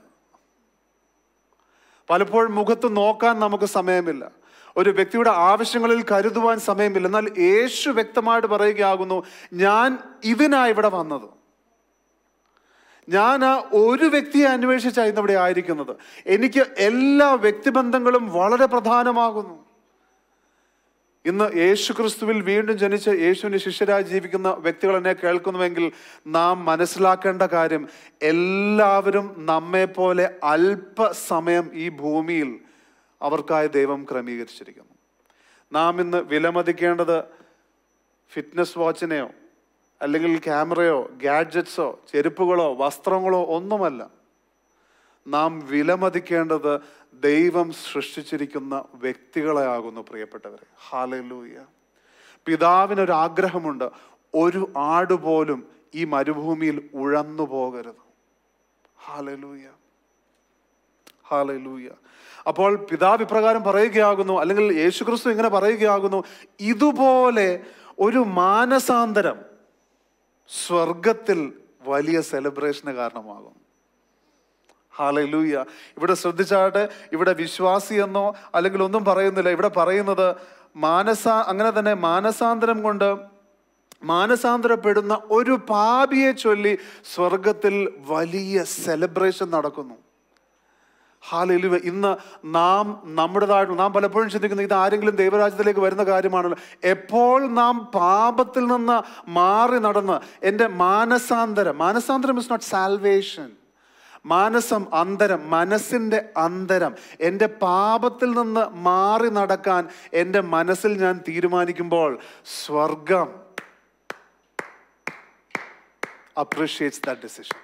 പലപ്പോഴും മുഖത്ത് നോക്കാൻ നമുക്ക് സമയമില്ല ഒരു വ്യക്തിയുടെ ആവശ്യങ്ങളിൽ കരുതുവാൻ സമയമില്ല എന്നാൽ യേശു വ്യക്തമായിട്ട് പറയുകയാകുന്നു ഞാൻ ഇതിനാണ് ഇവിടെ വന്നത് ഞാൻ ആ ഒരു വ്യക്തിയെ അന്വേഷിച്ചായിരുന്നു അവിടെ ആയിരിക്കുന്നത് എനിക്ക് എല്ലാ വ്യക്തിബന്ധങ്ങളും വളരെ പ്രധാനമാകുന്നു ഇന്ന് യേശു ക്രിസ്തുവിൽ വീണ്ടും ജനിച്ച് യേശുവിൻ്റെ ശിഷ്യരായി ജീവിക്കുന്ന വ്യക്തികൾ എന്നെ കേൾക്കുന്നുവെങ്കിൽ നാം മനസ്സിലാക്കേണ്ട കാര്യം എല്ലാവരും നമ്മെപ്പോലെ അല്പസമയം ഈ ഭൂമിയിൽ അവർക്കായ ദൈവം ക്രമീകരിച്ചിരിക്കുന്നു നാം ഇന്ന് വിലമതിക്കേണ്ടത് ഫിറ്റ്നസ് വാച്ചിനെയോ അല്ലെങ്കിൽ ക്യാമറയോ ഗാഡ്ജറ്റ്സോ ചെരുപ്പുകളോ വസ്ത്രങ്ങളോ ഒന്നുമല്ല നാം വിലമതിക്കേണ്ടത് ദൈവം സൃഷ്ടിച്ചിരിക്കുന്ന വ്യക്തികളെ ആകുന്നു പ്രിയപ്പെട്ടവരെ ഹാലലൂയ പിതാവിനൊരാഗ്രഹമുണ്ട് ഒരു ആട് പോലും ഈ മരുഭൂമിയിൽ ഉഴന്നു പോകരുത് ഹാലലൂയ ഹാലലൂയ അപ്പോൾ പിതാവ് ഇപ്രകാരം പറയുകയാകുന്നു അല്ലെങ്കിൽ യേശുക്രിസ്തു ഇങ്ങനെ പറയുകയാകുന്നു ഇതുപോലെ ഒരു മാനസാന്തരം സ്വർഗത്തിൽ വലിയ സെലിബ്രേഷന് കാരണമാകും ഹാലലൂയ ഇവിടെ ശ്രദ്ധിച്ചാട്ട് ഇവിടെ വിശ്വാസി എന്നോ അല്ലെങ്കിൽ ഒന്നും പറയുന്നില്ല ഇവിടെ പറയുന്നത് മാനസ അങ്ങനെ തന്നെ മാനസാന്തരം കൊണ്ട് മാനസാന്തരപ്പെടുന്ന ഒരു പാപിയെ ചൊല്ലി സ്വർഗത്തിൽ വലിയ സെലിബ്രേഷൻ നടക്കുന്നു ഹാലയിലുവ ഇന്ന് നാം നമ്മുടേതായിട്ടുള്ള നാം പലപ്പോഴും ചിന്തിക്കുന്ന ഇത് ആരെങ്കിലും ദൈവരാജ്യത്തിലേക്ക് വരുന്ന കാര്യമാണല്ലോ എപ്പോൾ നാം പാപത്തിൽ നിന്ന് മാറി നടന്ന് എൻ്റെ മാനസാന്തരം മാനസാന്തരം ഇസ് നോട്ട് സാൽവേഷൻ മാനസം അന്തരം മനസ്സിൻ്റെ അന്തരം എൻ്റെ പാപത്തിൽ നിന്ന് മാറി നടക്കാൻ എൻ്റെ മനസ്സിൽ ഞാൻ തീരുമാനിക്കുമ്പോൾ സ്വർഗം അപ്രീഷിയേറ്റ്സ് ദാറ്റ് ഡെസിഷൻ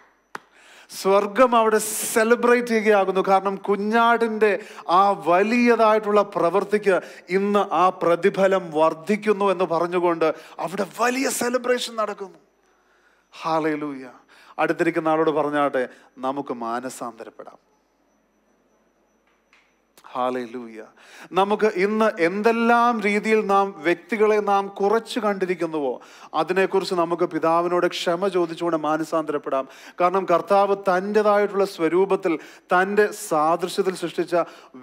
സ്വർഗം അവിടെ സെലിബ്രേറ്റ് ചെയ്യുകയാകുന്നു കാരണം കുഞ്ഞാടിൻ്റെ ആ വലിയതായിട്ടുള്ള പ്രവൃത്തിക്ക് ഇന്ന് ആ പ്രതിഫലം വർദ്ധിക്കുന്നു എന്ന് പറഞ്ഞുകൊണ്ട് അവിടെ വലിയ സെലിബ്രേഷൻ നടക്കുന്നു ഹാലയിലൂയ അടുത്തിരിക്കുന്ന ആളോട് പറഞ്ഞാട്ടെ നമുക്ക് മാനസാന്തരപ്പെടാം ഹാലൂയ നമുക്ക് ഇന്ന് എന്തെല്ലാം രീതിയിൽ നാം വ്യക്തികളെ നാം കുറച്ച് കണ്ടിരിക്കുന്നുവോ അതിനെക്കുറിച്ച് നമുക്ക് പിതാവിനോട് ക്ഷമ ചോദിച്ചുകൊണ്ട് മാനസാന്തരപ്പെടാം കാരണം കർത്താവ് തൻ്റെതായിട്ടുള്ള സ്വരൂപത്തിൽ തൻ്റെ സാദൃശ്യത്തിൽ സൃഷ്ടിച്ച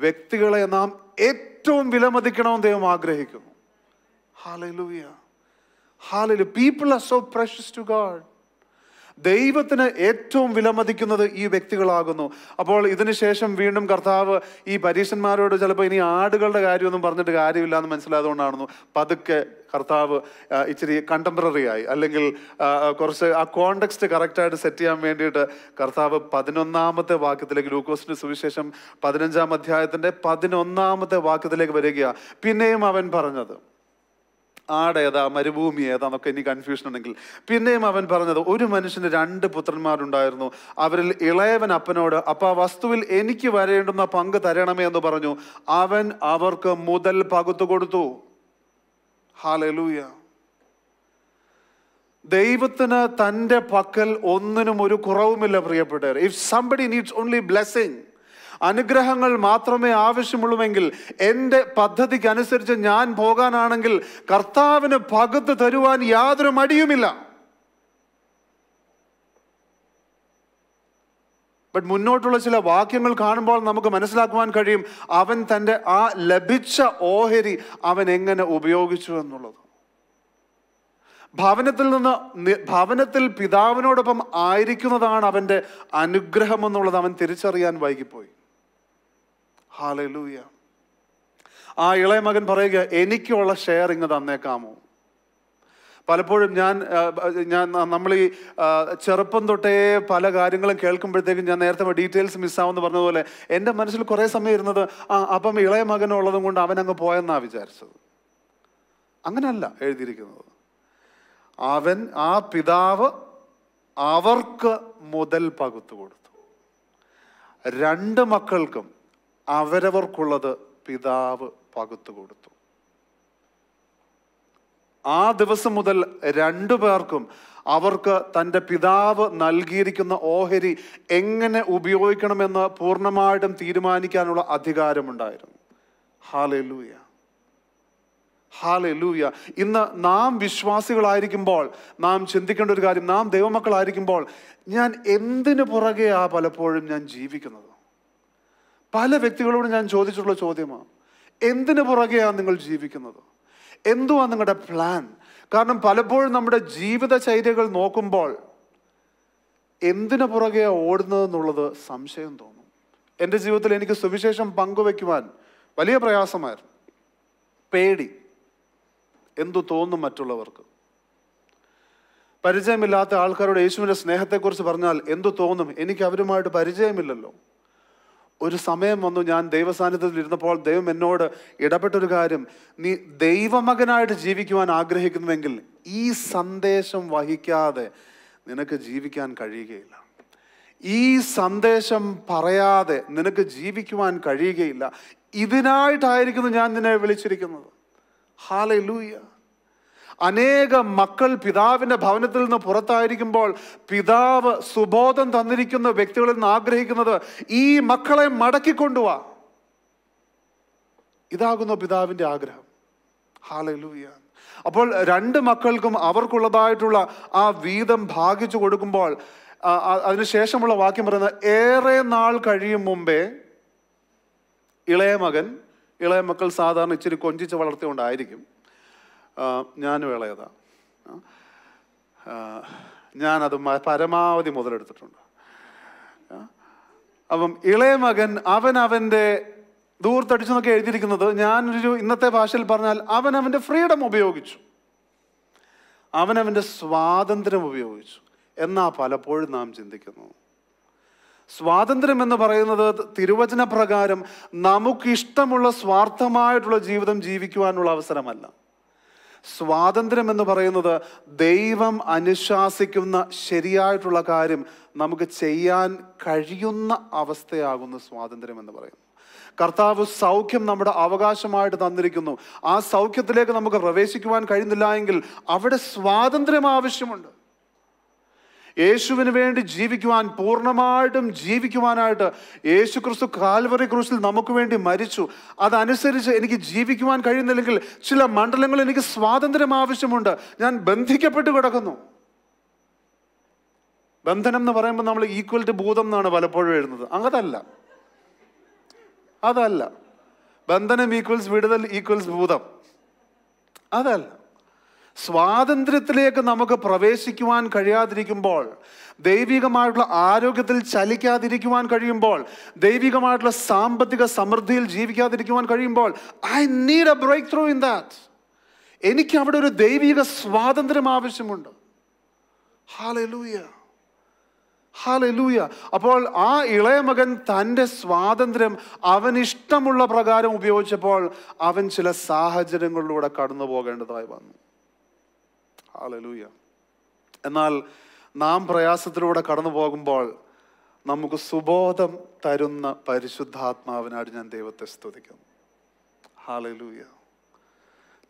വ്യക്തികളെ നാം ഏറ്റവും വിലമതിക്കണമെന്ന് ദൈവം ആഗ്രഹിക്കുന്നു hallelujah hallelujah people are so precious to God ദൈവത്തിന് ഏറ്റവും വിലമതിക്കുന്നത് ഈ വ്യക്തികളാകുന്നു അപ്പോൾ ഇതിനുശേഷം വീണ്ടും കർത്താവ് ഈ പരീക്ഷന്മാരോട് ചിലപ്പോൾ ഇനി ആടുകളുടെ കാര്യമൊന്നും പറഞ്ഞിട്ട് കാര്യമില്ല എന്ന് മനസ്സിലായതുകൊണ്ടാണെന്നു പതുക്കെ കർത്താവ് ഇച്ചിരി കണ്ടംപററി ആയി അല്ലെങ്കിൽ കുറച്ച് ആ കോണ്ടെക്സ്റ്റ് കറക്റ്റായിട്ട് സെറ്റ് ചെയ്യാൻ വേണ്ടിയിട്ട് കർത്താവ് പതിനൊന്നാമത്തെ വാക്യത്തിലേക്ക് ഗ്ലൂക്കോസിൻ്റെ സുവിശേഷം പതിനഞ്ചാം അധ്യായത്തിൻ്റെ പതിനൊന്നാമത്തെ വാക്യത്തിലേക്ക് വരികയാണ് പിന്നെയും അവൻ പറഞ്ഞത് ആട് ഏതാ മരുഭൂമി ഏതാന്നൊക്കെ ഇനി കൺഫ്യൂഷൻ ഉണ്ടെങ്കിൽ പിന്നെയും അവൻ പറഞ്ഞത് ഒരു മനുഷ്യന് രണ്ട് പുത്രന്മാരുണ്ടായിരുന്നു അവരിൽ ഇളയവൻ അപ്പനോട് അപ്പം ആ വസ്തുവിൽ എനിക്ക് വരേണ്ടുന്ന പങ്ക് തരണമേ എന്ന് പറഞ്ഞു അവൻ അവർക്ക് മുതൽ പകുത്തു കൊടുത്തു ഹാലലൂയ ദൈവത്തിന് തൻ്റെ പക്കൽ ഒന്നിനും ഒരു കുറവുമില്ല പ്രിയപ്പെട്ടവർ if somebody needs only blessing അനുഗ്രഹങ്ങൾ മാത്രമേ ആവശ്യമുള്ളൂവെങ്കിൽ എൻ്റെ പദ്ധതിക്കനുസരിച്ച് ഞാൻ പോകാനാണെങ്കിൽ കർത്താവിന് പകുത്ത് തരുവാൻ യാതൊരു മടിയുമില്ല ബട്ട് മുന്നോട്ടുള്ള ചില വാക്യങ്ങൾ കാണുമ്പോൾ നമുക്ക് മനസ്സിലാക്കുവാൻ കഴിയും അവൻ തൻ്റെ ആ ലഭിച്ച ഓഹരി അവൻ എങ്ങനെ ഉപയോഗിച്ചു എന്നുള്ളത് ഭവനത്തിൽ നിന്ന് ഭവനത്തിൽ പിതാവിനോടൊപ്പം ആയിരിക്കുന്നതാണ് അവൻ്റെ അനുഗ്രഹം എന്നുള്ളത് അവൻ തിരിച്ചറിയാൻ വൈകിപ്പോയി ഹാലലൂയ ആ ഇളയ മകൻ പറയുക എനിക്കുള്ള ഷെയർ ഇങ്ങ് തന്നേക്കാമോ പലപ്പോഴും ഞാൻ ഞാൻ നമ്മൾ ഈ ചെറുപ്പം തൊട്ടേ പല കാര്യങ്ങളും കേൾക്കുമ്പോഴത്തേക്കും ഞാൻ നേരത്തെ ഡീറ്റെയിൽസ് മിസ്സാവെന്ന് പറഞ്ഞതുപോലെ എൻ്റെ മനസ്സിൽ കുറേ സമയം ഇരുന്നത് ആ അപ്പം ഇളയ മകനുള്ളതും കൊണ്ട് അവനങ്ങ് പോയെന്നാണ് വിചാരിച്ചത് അങ്ങനല്ല എഴുതിയിരിക്കുന്നത് അവൻ ആ പിതാവ് അവർക്ക് മുതൽ പകുത്തു കൊടുത്തു രണ്ട് മക്കൾക്കും അവരവർക്കുള്ളത് പിതാവ് പകുത്തു കൊടുത്തു ആ ദിവസം മുതൽ രണ്ടു പേർക്കും അവർക്ക് തൻ്റെ പിതാവ് നൽകിയിരിക്കുന്ന ഓഹരി എങ്ങനെ ഉപയോഗിക്കണമെന്ന് പൂർണ്ണമായിട്ടും തീരുമാനിക്കാനുള്ള അധികാരമുണ്ടായിരുന്നു ഹാലൂയ ഹാലൂയ ഇന്ന് നാം വിശ്വാസികളായിരിക്കുമ്പോൾ നാം ചിന്തിക്കേണ്ട ഒരു കാര്യം നാം ദൈവമക്കളായിരിക്കുമ്പോൾ ഞാൻ എന്തിനു പുറകെയാ പലപ്പോഴും ഞാൻ ജീവിക്കുന്നത് പല വ്യക്തികളോടും ഞാൻ ചോദിച്ചിട്ടുള്ള ചോദ്യമാണ് എന്തിനു പുറകെയാണ് നിങ്ങൾ ജീവിക്കുന്നത് എന്തുവാ നിങ്ങളുടെ പ്ലാൻ കാരണം പലപ്പോഴും നമ്മുടെ ജീവിതചര്യകൾ നോക്കുമ്പോൾ എന്തിനു പുറകെയാണ് എന്നുള്ളത് സംശയം തോന്നും എൻ്റെ ജീവിതത്തിൽ എനിക്ക് സുവിശേഷം പങ്കുവയ്ക്കുവാൻ വലിയ പ്രയാസമായിരുന്നു പേടി എന്തു തോന്നും മറ്റുള്ളവർക്ക് പരിചയമില്ലാത്ത ആൾക്കാരോട് യേശുവിൻ്റെ സ്നേഹത്തെക്കുറിച്ച് പറഞ്ഞാൽ എന്തു തോന്നും എനിക്ക് അവരുമായിട്ട് പരിചയമില്ലല്ലോ ഒരു സമയം വന്നു ഞാൻ ദൈവസാന്നിധ്യത്തിൽ ഇരുന്നപ്പോൾ ദൈവം എന്നോട് ഇടപെട്ടൊരു കാര്യം നീ ദൈവമകനായിട്ട് ജീവിക്കുവാൻ ആഗ്രഹിക്കുന്നുവെങ്കിൽ ഈ സന്ദേശം വഹിക്കാതെ നിനക്ക് ജീവിക്കാൻ കഴിയുകയില്ല ഈ സന്ദേശം പറയാതെ നിനക്ക് ജീവിക്കുവാൻ കഴിയുകയില്ല ഇതിനായിട്ടായിരിക്കുന്നു ഞാൻ നിന്നെ വിളിച്ചിരിക്കുന്നത് ഹാലേ ലൂയ്യ അനേക മക്കൾ പിതാവിൻ്റെ ഭവനത്തിൽ നിന്ന് പുറത്തായിരിക്കുമ്പോൾ പിതാവ് സുബോധം തന്നിരിക്കുന്ന വ്യക്തികളിൽ നിന്ന് ആഗ്രഹിക്കുന്നത് ഈ മക്കളെ മടക്കിക്കൊണ്ടുവാ ഇതാകുന്നു പിതാവിൻ്റെ ആഗ്രഹം ഹാലലൂയ അപ്പോൾ രണ്ട് മക്കൾക്കും അവർക്കുള്ളതായിട്ടുള്ള ആ വീതം ഭാഗിച്ചു കൊടുക്കുമ്പോൾ അതിനുശേഷമുള്ള വാക്യം പറയുന്നത് ഏറെ നാൾ കഴിയും മുമ്പേ ഇളയ മകൻ ഇളയ മക്കൾ സാധാരണ ഇച്ചിരി കൊഞ്ചിച്ച് വളർത്തിയുകൊണ്ടായിരിക്കും ജ്ഞാനവേളയതാണ് ഞാനത് പരമാവധി മുതലെടുത്തിട്ടുണ്ട് അപ്പം ഇളയ മകൻ അവൻ അവൻ്റെ ദൂർത്തടിച്ചു എന്നൊക്കെ എഴുതിയിരിക്കുന്നത് ഞാനൊരു ഇന്നത്തെ ഭാഷയിൽ പറഞ്ഞാൽ അവൻ അവൻ്റെ ഫ്രീഡം ഉപയോഗിച്ചു അവൻ അവൻ്റെ സ്വാതന്ത്ര്യം ഉപയോഗിച്ചു എന്നാ പലപ്പോഴും നാം ചിന്തിക്കുന്നു സ്വാതന്ത്ര്യം എന്ന് പറയുന്നത് തിരുവചന പ്രകാരം നമുക്കിഷ്ടമുള്ള സ്വാർത്ഥമായിട്ടുള്ള ജീവിതം ജീവിക്കുവാനുള്ള അവസരമല്ല സ്വാതന്ത്ര്യം എന്ന് പറയുന്നത് ദൈവം അനുശാസിക്കുന്ന ശരിയായിട്ടുള്ള കാര്യം നമുക്ക് ചെയ്യാൻ കഴിയുന്ന അവസ്ഥയാകുന്നു സ്വാതന്ത്ര്യം എന്ന് പറയുന്നു കർത്താവ് സൗഖ്യം നമ്മുടെ അവകാശമായിട്ട് തന്നിരിക്കുന്നു ആ സൗഖ്യത്തിലേക്ക് നമുക്ക് പ്രവേശിക്കുവാൻ കഴിയുന്നില്ല എങ്കിൽ അവിടെ സ്വാതന്ത്ര്യം ആവശ്യമുണ്ട് യേശുവിന് വേണ്ടി ജീവിക്കുവാൻ പൂർണ്ണമായിട്ടും ജീവിക്കുവാനായിട്ട് യേശു ക്രിസ്തു കാൽവറി ക്രൂസിൽ നമുക്ക് വേണ്ടി മരിച്ചു അതനുസരിച്ച് എനിക്ക് ജീവിക്കുവാൻ കഴിയുന്നില്ലെങ്കിൽ ചില മണ്ഡലങ്ങളിൽ എനിക്ക് സ്വാതന്ത്ര്യം ആവശ്യമുണ്ട് ഞാൻ ബന്ധിക്കപ്പെട്ട് കിടക്കുന്നു ബന്ധനം എന്ന് പറയുമ്പോൾ നമ്മൾ ഈക്വൽ ടു ഭൂതം എന്നാണ് പലപ്പോഴും എഴുതുന്നത് അങ്ങനല്ല അതല്ല ബന്ധനം ഈക്വൽസ് വിടുതൽ ഈക്വൽസ് ഭൂതം അതല്ല സ്വാതന്ത്ര്യത്തിലേക്ക് നമുക്ക് പ്രവേശിക്കുവാൻ കഴിയാതിരിക്കുമ്പോൾ ദൈവികമായിട്ടുള്ള ആരോഗ്യത്തിൽ ചലിക്കാതിരിക്കുവാൻ കഴിയുമ്പോൾ ദൈവികമായിട്ടുള്ള സാമ്പത്തിക സമൃദ്ധിയിൽ ജീവിക്കാതിരിക്കുവാൻ കഴിയുമ്പോൾ I need a breakthrough in that എനിക്ക് അവിടെ ഒരു ദൈവിക സ്വാതന്ത്ര്യം ആവശ്യമുണ്ട് ഹാലൂയ ഹാലൂയ അപ്പോൾ ആ ഇളയ മകൻ തൻ്റെ സ്വാതന്ത്ര്യം അവൻ ഇഷ്ടമുള്ള പ്രകാരം ഉപയോഗിച്ചപ്പോൾ അവൻ ചില സാഹചര്യങ്ങളിലൂടെ കടന്നു പോകേണ്ടതായി വന്നു ഹാലലൂയ എന്നാൽ നാം പ്രയാസത്തിലൂടെ കടന്നു പോകുമ്പോൾ നമുക്ക് സുബോധം തരുന്ന പരിശുദ്ധാത്മാവിനായിട്ട് ഞാൻ ദൈവത്തെ സ്തുതിക്കുന്നു ഹാലലൂയ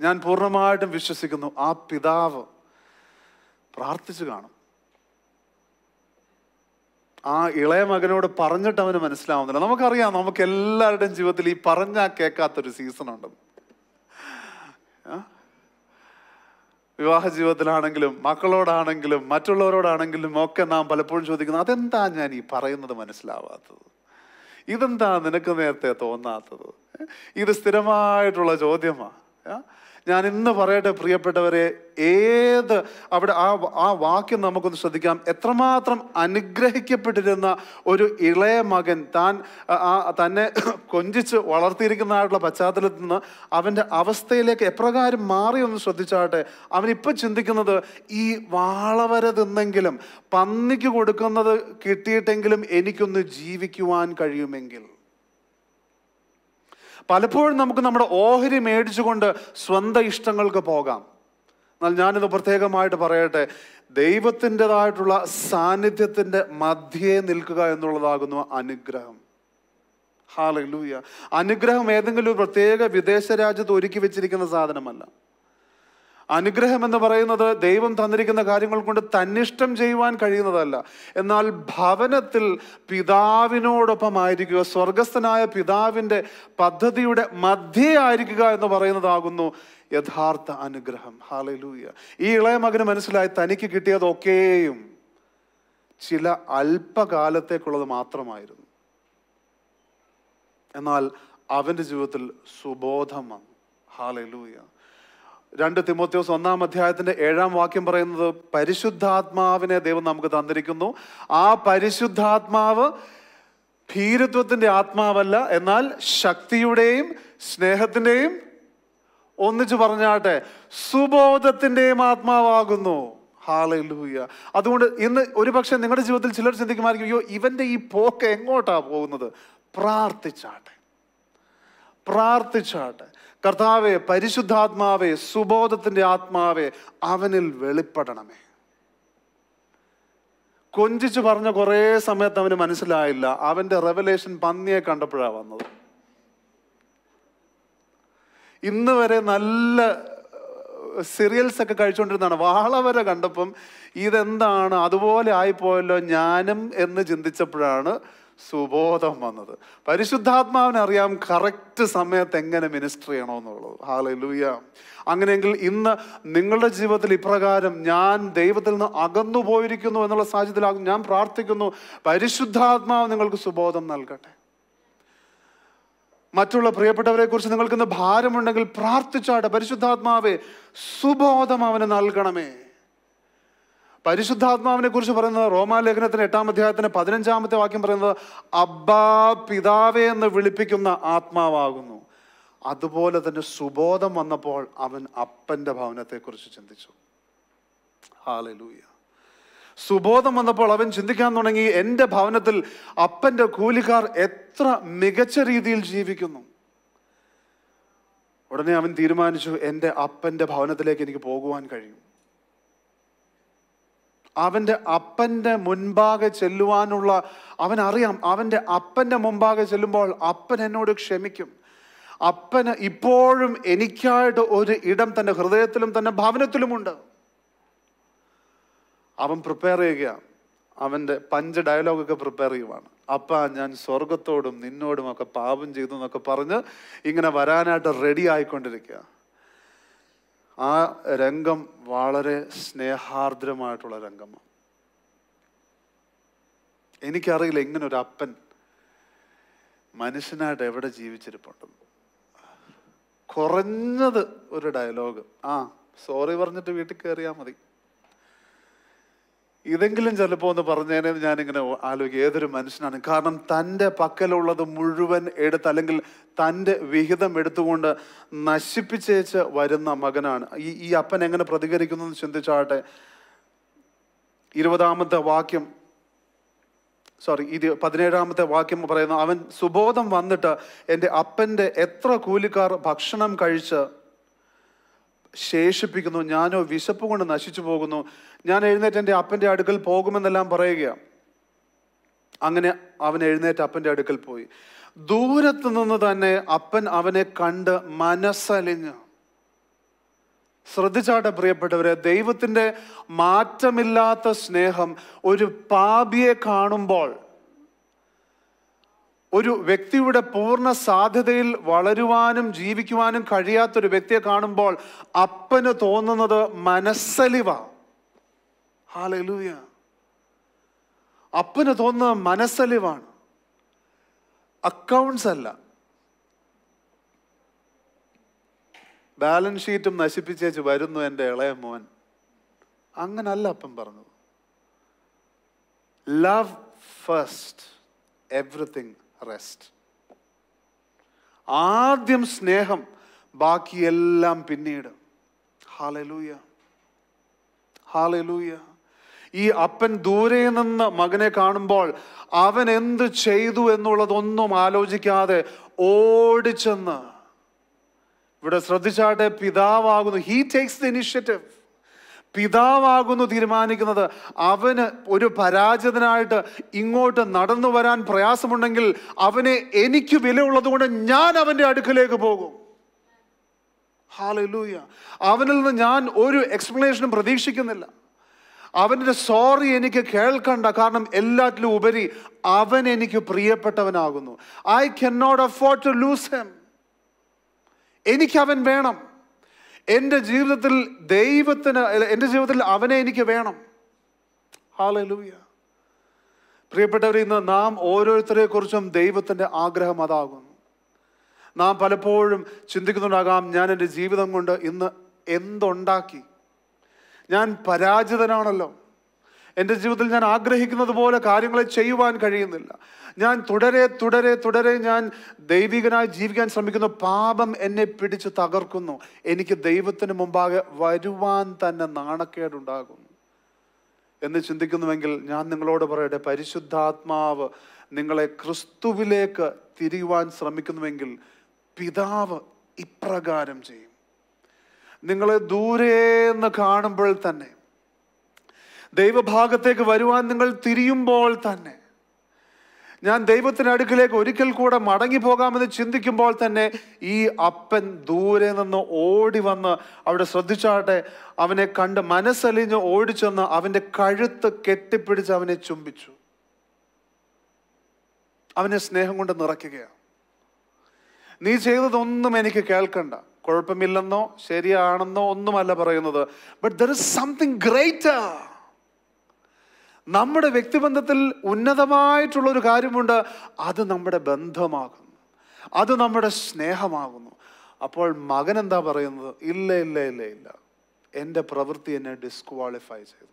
ഞാൻ പൂർണ്ണമായിട്ടും വിശ്വസിക്കുന്നു ആ പിതാവ് പ്രാർത്ഥിച്ചു കാണും ആ ഇളയ മകനോട് പറഞ്ഞിട്ട് അവന് മനസ്സിലാവുന്നില്ല നമുക്കറിയാം നമുക്ക് എല്ലാവരുടെയും ജീവിതത്തിൽ ഈ പറഞ്ഞാൽ കേൾക്കാത്തൊരു സീസൺ ഉണ്ടെന്ന് വിവാഹ ജീവിതത്തിലാണെങ്കിലും മക്കളോടാണെങ്കിലും മറ്റുള്ളവരോടാണെങ്കിലും ഒക്കെ നാം പലപ്പോഴും ചോദിക്കുന്നത് അതെന്താ ഞാൻ ഈ പറയുന്നത് മനസ്സിലാവാത്തത് ഇതെന്താ നിനക്ക് നേരത്തെ തോന്നാത്തത് ഇത് സ്ഥിരമായിട്ടുള്ള ചോദ്യമാണ് ഞാൻ ഇന്ന് പറയട്ടെ പ്രിയപ്പെട്ടവരെ ഏത് അവിടെ ആ ആ വാക്യം നമുക്കൊന്ന് ശ്രദ്ധിക്കാം എത്രമാത്രം അനുഗ്രഹിക്കപ്പെട്ടിരുന്ന ഒരു ഇളയ മകൻ താൻ തന്നെ കൊഞ്ചിച്ച് വളർത്തിയിരിക്കുന്നതായിട്ടുള്ള പശ്ചാത്തലത്തിൽ നിന്ന് അവൻ്റെ അവസ്ഥയിലേക്ക് എപ്രകാരം മാറി ഒന്ന് ശ്രദ്ധിച്ചാട്ടെ അവനിപ്പോൾ ചിന്തിക്കുന്നത് ഈ വാളവര തിന്നെങ്കിലും പന്നിക്ക് കൊടുക്കുന്നത് കിട്ടിയിട്ടെങ്കിലും എനിക്കൊന്ന് ജീവിക്കുവാൻ കഴിയുമെങ്കിൽ പലപ്പോഴും നമുക്ക് നമ്മുടെ ഓഹരി മേടിച്ചുകൊണ്ട് സ്വന്തം ഇഷ്ടങ്ങൾക്ക് പോകാം എന്നാൽ ഞാനിത് പ്രത്യേകമായിട്ട് പറയട്ടെ ദൈവത്തിൻ്റെതായിട്ടുള്ള സാന്നിധ്യത്തിൻ്റെ മധ്യേ നിൽക്കുക എന്നുള്ളതാകുന്നു അനുഗ്രഹം ഹാലൂയ അനുഗ്രഹം ഏതെങ്കിലും ഒരു പ്രത്യേക വിദേശ രാജ്യത്ത് ഒരുക്കി വെച്ചിരിക്കുന്ന സാധനമല്ല അനുഗ്രഹം എന്ന് പറയുന്നത് ദൈവം തന്നിരിക്കുന്ന കാര്യങ്ങൾ കൊണ്ട് തന്നിഷ്ടം ചെയ്യുവാൻ കഴിയുന്നതല്ല എന്നാൽ ഭവനത്തിൽ ആയിരിക്കുക സ്വർഗസ്ഥനായ പിതാവിൻ്റെ പദ്ധതിയുടെ മധ്യേ ആയിരിക്കുക എന്ന് പറയുന്നതാകുന്നു യഥാർത്ഥ അനുഗ്രഹം ഹാലലൂയ ഈ ഇളയ മകന് മനസ്സിലായി തനിക്ക് കിട്ടിയതൊക്കെയും ചില അല്പകാലത്തേക്കുള്ളത് മാത്രമായിരുന്നു എന്നാൽ അവൻ്റെ ജീവിതത്തിൽ സുബോധം വന്നു രണ്ട് തിമോത്യോസ് ഒന്നാം അധ്യായത്തിൻ്റെ ഏഴാം വാക്യം പറയുന്നത് പരിശുദ്ധാത്മാവിനെ ദൈവം നമുക്ക് തന്നിരിക്കുന്നു ആ പരിശുദ്ധാത്മാവ് ഭീരുത്വത്തിൻ്റെ ആത്മാവല്ല എന്നാൽ ശക്തിയുടെയും സ്നേഹത്തിൻ്റെയും ഒന്നിച്ചു പറഞ്ഞാട്ടെ സുബോധത്തിൻ്റെയും ആത്മാവാകുന്നു ഹാളൂയ അതുകൊണ്ട് ഇന്ന് ഒരു പക്ഷേ നിങ്ങളുടെ ജീവിതത്തിൽ ചിലർ ചിന്തിക്കുമായിരിക്കും അയ്യോ ഇവൻ്റെ ഈ പോക്ക് എങ്ങോട്ടാണ് പോകുന്നത് പ്രാർത്ഥിച്ചാട്ടെ പ്രാർത്ഥിച്ചാട്ടെ കർത്താവെ പരിശുദ്ധാത്മാവെ സുബോധത്തിൻ്റെ ആത്മാവെ അവനിൽ വെളിപ്പെടണമേ കൊഞ്ചിച്ചു പറഞ്ഞ കുറേ സമയത്ത് അവന് മനസ്സിലായില്ല അവൻ്റെ റെവലേഷൻ പന്നിയെ കണ്ടപ്പോഴാണ് വന്നത് ഇന്ന് വരെ നല്ല സീരിയൽസ് ഒക്കെ കഴിച്ചുകൊണ്ടിരുന്നതാണ് വാള വരെ കണ്ടപ്പം ഇതെന്താണ് അതുപോലെ ആയിപ്പോയല്ലോ ഞാനും എന്ന് ചിന്തിച്ചപ്പോഴാണ് സുബോധം വന്നത് പരിശുദ്ധാത്മാവിനെ അറിയാം കറക്റ്റ് സമയത്ത് എങ്ങനെ മിനിസ്റ്റർ ചെയ്യണമെന്നുള്ളത് ഹാലെ ലൂയ അങ്ങനെയെങ്കിൽ ഇന്ന് നിങ്ങളുടെ ജീവിതത്തിൽ ഇപ്രകാരം ഞാൻ ദൈവത്തിൽ നിന്ന് അകന്നു പോയിരിക്കുന്നു എന്നുള്ള സാഹചര്യത്തിലാകും ഞാൻ പ്രാർത്ഥിക്കുന്നു പരിശുദ്ധാത്മാവ് നിങ്ങൾക്ക് സുബോധം നൽകട്ടെ മറ്റുള്ള പ്രിയപ്പെട്ടവരെ കുറിച്ച് നിങ്ങൾക്കിന്ന് ഭാരമുണ്ടെങ്കിൽ പ്രാർത്ഥിച്ചാട്ടെ പരിശുദ്ധാത്മാവെ സുബോധം അവന് നൽകണമേ പരിശുദ്ധാത്മാവിനെ കുറിച്ച് പറയുന്നത് റോമാലേഖനത്തിന് എട്ടാം അധ്യായത്തിന് പതിനഞ്ചാമത്തെ വാക്യം പറയുന്നത് അബ്ബാ പിതാവേ എന്ന് വിളിപ്പിക്കുന്ന ആത്മാവാകുന്നു അതുപോലെ തന്നെ സുബോധം വന്നപ്പോൾ അവൻ അപ്പൻ്റെ ഭവനത്തെക്കുറിച്ച് ചിന്തിച്ചു ഹാലലൂയ സുബോധം വന്നപ്പോൾ അവൻ ചിന്തിക്കാൻ തുടങ്ങി എൻ്റെ ഭവനത്തിൽ അപ്പൻ്റെ കൂലിക്കാർ എത്ര മികച്ച രീതിയിൽ ജീവിക്കുന്നു ഉടനെ അവൻ തീരുമാനിച്ചു എൻ്റെ അപ്പൻ്റെ ഭവനത്തിലേക്ക് എനിക്ക് പോകുവാൻ കഴിയും അവൻ്റെ അപ്പൻ്റെ മുൻപാകെ ചെല്ലുവാനുള്ള അവനറിയാം അവൻ്റെ അപ്പൻ്റെ മുമ്പാകെ ചെല്ലുമ്പോൾ അപ്പൻ എന്നോട് ക്ഷമിക്കും അപ്പന് ഇപ്പോഴും എനിക്കായിട്ട് ഒരു ഇടം തൻ്റെ ഹൃദയത്തിലും തൻ്റെ ഭവനത്തിലുമുണ്ട് അവൻ പ്രിപ്പയർ ചെയ്യുകയാണ് അവൻ്റെ പഞ്ച് ഡയലോഗൊക്കെ പ്രിപ്പയർ ചെയ്യുവാണ് അപ്പ ഞാൻ സ്വർഗത്തോടും നിന്നോടും ഒക്കെ പാപം ചെയ്തു എന്നൊക്കെ പറഞ്ഞ് ഇങ്ങനെ വരാനായിട്ട് റെഡി ആയിക്കൊണ്ടിരിക്കുക ആ രംഗം വളരെ സ്നേഹാർദ്രമായിട്ടുള്ള രംഗമാണ് എനിക്കറിയില്ല ഒരു അപ്പൻ മനുഷ്യനായിട്ട് എവിടെ ജീവിച്ചിരിപ്പുണ്ടെന്ന് കുറഞ്ഞത് ഒരു ഡയലോഗ് ആ സോറി പറഞ്ഞിട്ട് വീട്ടിൽ കയറിയാൽ മതി ഇതെങ്കിലും ചിലപ്പോൾ എന്ന് പറഞ്ഞതിനെ ഞാനിങ്ങനെ ആലോചിക്കും ഏതൊരു മനുഷ്യനാണ് കാരണം തൻ്റെ പക്കലുള്ളത് മുഴുവൻ എടുത്ത് അല്ലെങ്കിൽ തൻ്റെ വിഹിതം എടുത്തുകൊണ്ട് നശിപ്പിച്ചേച്ച് വരുന്ന മകനാണ് ഈ ഈ അപ്പൻ എങ്ങനെ പ്രതികരിക്കുന്നു എന്ന് ചിന്തിച്ചാട്ടെ ഇരുപതാമത്തെ വാക്യം സോറി ഇത് പതിനേഴാമത്തെ വാക്യം പറയുന്നു അവൻ സുബോധം വന്നിട്ട് എൻ്റെ അപ്പൻ്റെ എത്ര കൂലിക്കാർ ഭക്ഷണം കഴിച്ച് ശേഷിപ്പിക്കുന്നു ഞാനോ വിശപ്പ് കൊണ്ട് നശിച്ചു പോകുന്നു ഞാൻ എഴുന്നേറ്റ് എൻ്റെ അപ്പൻ്റെ അടുക്കൽ പോകുമെന്നെല്ലാം പറയുകയാണ് അങ്ങനെ അവൻ എഴുന്നേറ്റ് അപ്പൻ്റെ അടുക്കൽ പോയി ദൂരത്ത് നിന്ന് തന്നെ അപ്പൻ അവനെ കണ്ട് മനസ്സലിഞ്ഞു ശ്രദ്ധിച്ചാട്ടെ പ്രിയപ്പെട്ടവരെ ദൈവത്തിൻ്റെ മാറ്റമില്ലാത്ത സ്നേഹം ഒരു പാപിയെ കാണുമ്പോൾ ഒരു വ്യക്തിയുടെ പൂർണ്ണ സാധ്യതയിൽ വളരുവാനും ജീവിക്കുവാനും കഴിയാത്തൊരു വ്യക്തിയെ കാണുമ്പോൾ അപ്പന് തോന്നുന്നത് മനസ്സലിവാണ് ഹാലൂയ അപ്പന് തോന്നുന്ന മനസ്സലിവാണ് അക്കൗണ്ട്സ് അല്ല ബാലൻസ് ഷീറ്റും നശിപ്പിച്ചേച്ച് വരുന്നു എൻ്റെ ഇളയ മോൻ അങ്ങനല്ല അപ്പൻ പറഞ്ഞത് ലവ് ഫസ്റ്റ് എവ്രിത്തിങ് റെസ്റ്റ് ആദ്യം സ്നേഹം ബാക്കിയെല്ലാം പിന്നീട് ഹാലലൂയ ഹാലലൂയ ഈ അപ്പൻ ദൂരെ നിന്ന് മകനെ കാണുമ്പോൾ അവൻ എന്ത് ചെയ്തു എന്നുള്ളതൊന്നും ആലോചിക്കാതെ ഓടിച്ചെന്ന് ഇവിടെ ശ്രദ്ധിച്ചാട്ടെ പിതാവാകുന്നു ഹീ ടേക്സ് ദ ഇനിഷ്യേറ്റീവ് പിതാവാകുന്നു തീരുമാനിക്കുന്നത് അവന് ഒരു പരാജിതനായിട്ട് ഇങ്ങോട്ട് നടന്നു വരാൻ പ്രയാസമുണ്ടെങ്കിൽ അവനെ എനിക്ക് വില ഉള്ളതുകൊണ്ട് ഞാൻ അവൻ്റെ അടുക്കിലേക്ക് പോകും ഹാലൂയ അവനിൽ നിന്ന് ഞാൻ ഒരു എക്സ്പ്ലനേഷനും പ്രതീക്ഷിക്കുന്നില്ല അവൻ്റെ സോറി എനിക്ക് കേൾക്കണ്ട കാരണം എല്ലാറ്റിലും ഉപരി അവൻ എനിക്ക് പ്രിയപ്പെട്ടവനാകുന്നു I can not afford to lose him അവൻ വേണം എൻ്റെ ജീവിതത്തിൽ ദൈവത്തിന് എൻ്റെ ജീവിതത്തിൽ അവനെ എനിക്ക് വേണം ഹാലൂയ പ്രിയപ്പെട്ടവരിൽ ഇന്ന് നാം കുറിച്ചും ദൈവത്തിൻ്റെ ആഗ്രഹം അതാകുന്നു നാം പലപ്പോഴും ചിന്തിക്കുന്നുണ്ടാകാം ഞാൻ എൻ്റെ ജീവിതം കൊണ്ട് ഇന്ന് എന്തുണ്ടാക്കി ഞാൻ പരാജിതനാണല്ലോ എൻ്റെ ജീവിതത്തിൽ ഞാൻ ആഗ്രഹിക്കുന്നത് പോലെ കാര്യങ്ങളെ ചെയ്യുവാൻ കഴിയുന്നില്ല ഞാൻ തുടരെ തുടരെ തുടരെ ഞാൻ ദൈവികനായി ജീവിക്കാൻ ശ്രമിക്കുന്നു പാപം എന്നെ പിടിച്ച് തകർക്കുന്നു എനിക്ക് ദൈവത്തിന് മുമ്പാകെ വരുവാൻ തന്നെ നാണക്കേടുണ്ടാകുന്നു എന്ന് ചിന്തിക്കുന്നുവെങ്കിൽ ഞാൻ നിങ്ങളോട് പറയട്ടെ പരിശുദ്ധാത്മാവ് നിങ്ങളെ ക്രിസ്തുവിലേക്ക് തിരിയുവാൻ ശ്രമിക്കുന്നുവെങ്കിൽ പിതാവ് ഇപ്രകാരം ചെയ്യും നിങ്ങളെ ദൂരെ എന്ന് കാണുമ്പോൾ തന്നെ ദൈവഭാഗത്തേക്ക് വരുവാൻ നിങ്ങൾ തിരിയുമ്പോൾ തന്നെ ഞാൻ ദൈവത്തിൻ്റെ അടുക്കിലേക്ക് ഒരിക്കൽ കൂടെ മടങ്ങി പോകാമെന്ന് ചിന്തിക്കുമ്പോൾ തന്നെ ഈ അപ്പൻ ദൂരെ നിന്ന് ഓടി വന്ന് അവിടെ ശ്രദ്ധിച്ചാട്ടെ അവനെ കണ്ട് മനസ്സലിഞ്ഞ് ഓടിച്ചെന്ന് അവൻ്റെ കഴുത്ത് കെട്ടിപ്പിടിച്ച് അവനെ ചുംബിച്ചു അവനെ സ്നേഹം കൊണ്ട് നിറയ്ക്കുകയാണ് നീ ചെയ്തതൊന്നും എനിക്ക് കേൾക്കണ്ട കുഴപ്പമില്ലെന്നോ ശരിയാണെന്നോ ഒന്നുമല്ല പറയുന്നത് but there is something greater നമ്മുടെ വ്യക്തിബന്ധത്തിൽ ഉന്നതമായിട്ടുള്ളൊരു കാര്യമുണ്ട് അത് നമ്മുടെ ബന്ധമാകുന്നു അത് നമ്മുടെ സ്നേഹമാകുന്നു അപ്പോൾ മകൻ എന്താ പറയുന്നത് ഇല്ല ഇല്ല ഇല്ല ഇല്ല എൻ്റെ പ്രവൃത്തി എന്നെ ഡിസ്ക്വാളിഫൈ ചെയ്തു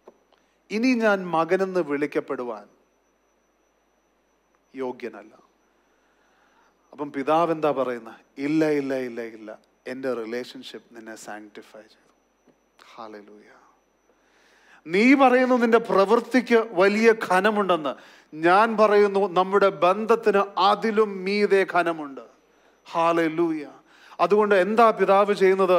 ഇനി ഞാൻ മകനെന്ന് വിളിക്കപ്പെടുവാൻ യോഗ്യനല്ല അപ്പം പിതാവ് എന്താ പറയുന്നത് ഇല്ല ഇല്ല ഇല്ല ഇല്ല എൻ്റെ റിലേഷൻഷിപ്പ് നിന്നെ സാങ്ക്ടിഫൈ ചെയ്തു ഹാലലൂയ നീ പറയുന്നു നിന്റെ പ്രവൃത്തിക്ക് വലിയ ഖനമുണ്ടെന്ന് ഞാൻ പറയുന്നു നമ്മുടെ ബന്ധത്തിന് അതിലും മീതെ ഖനമുണ്ട് ഹാലലൂയ അതുകൊണ്ട് എന്താ പിതാവ് ചെയ്യുന്നത്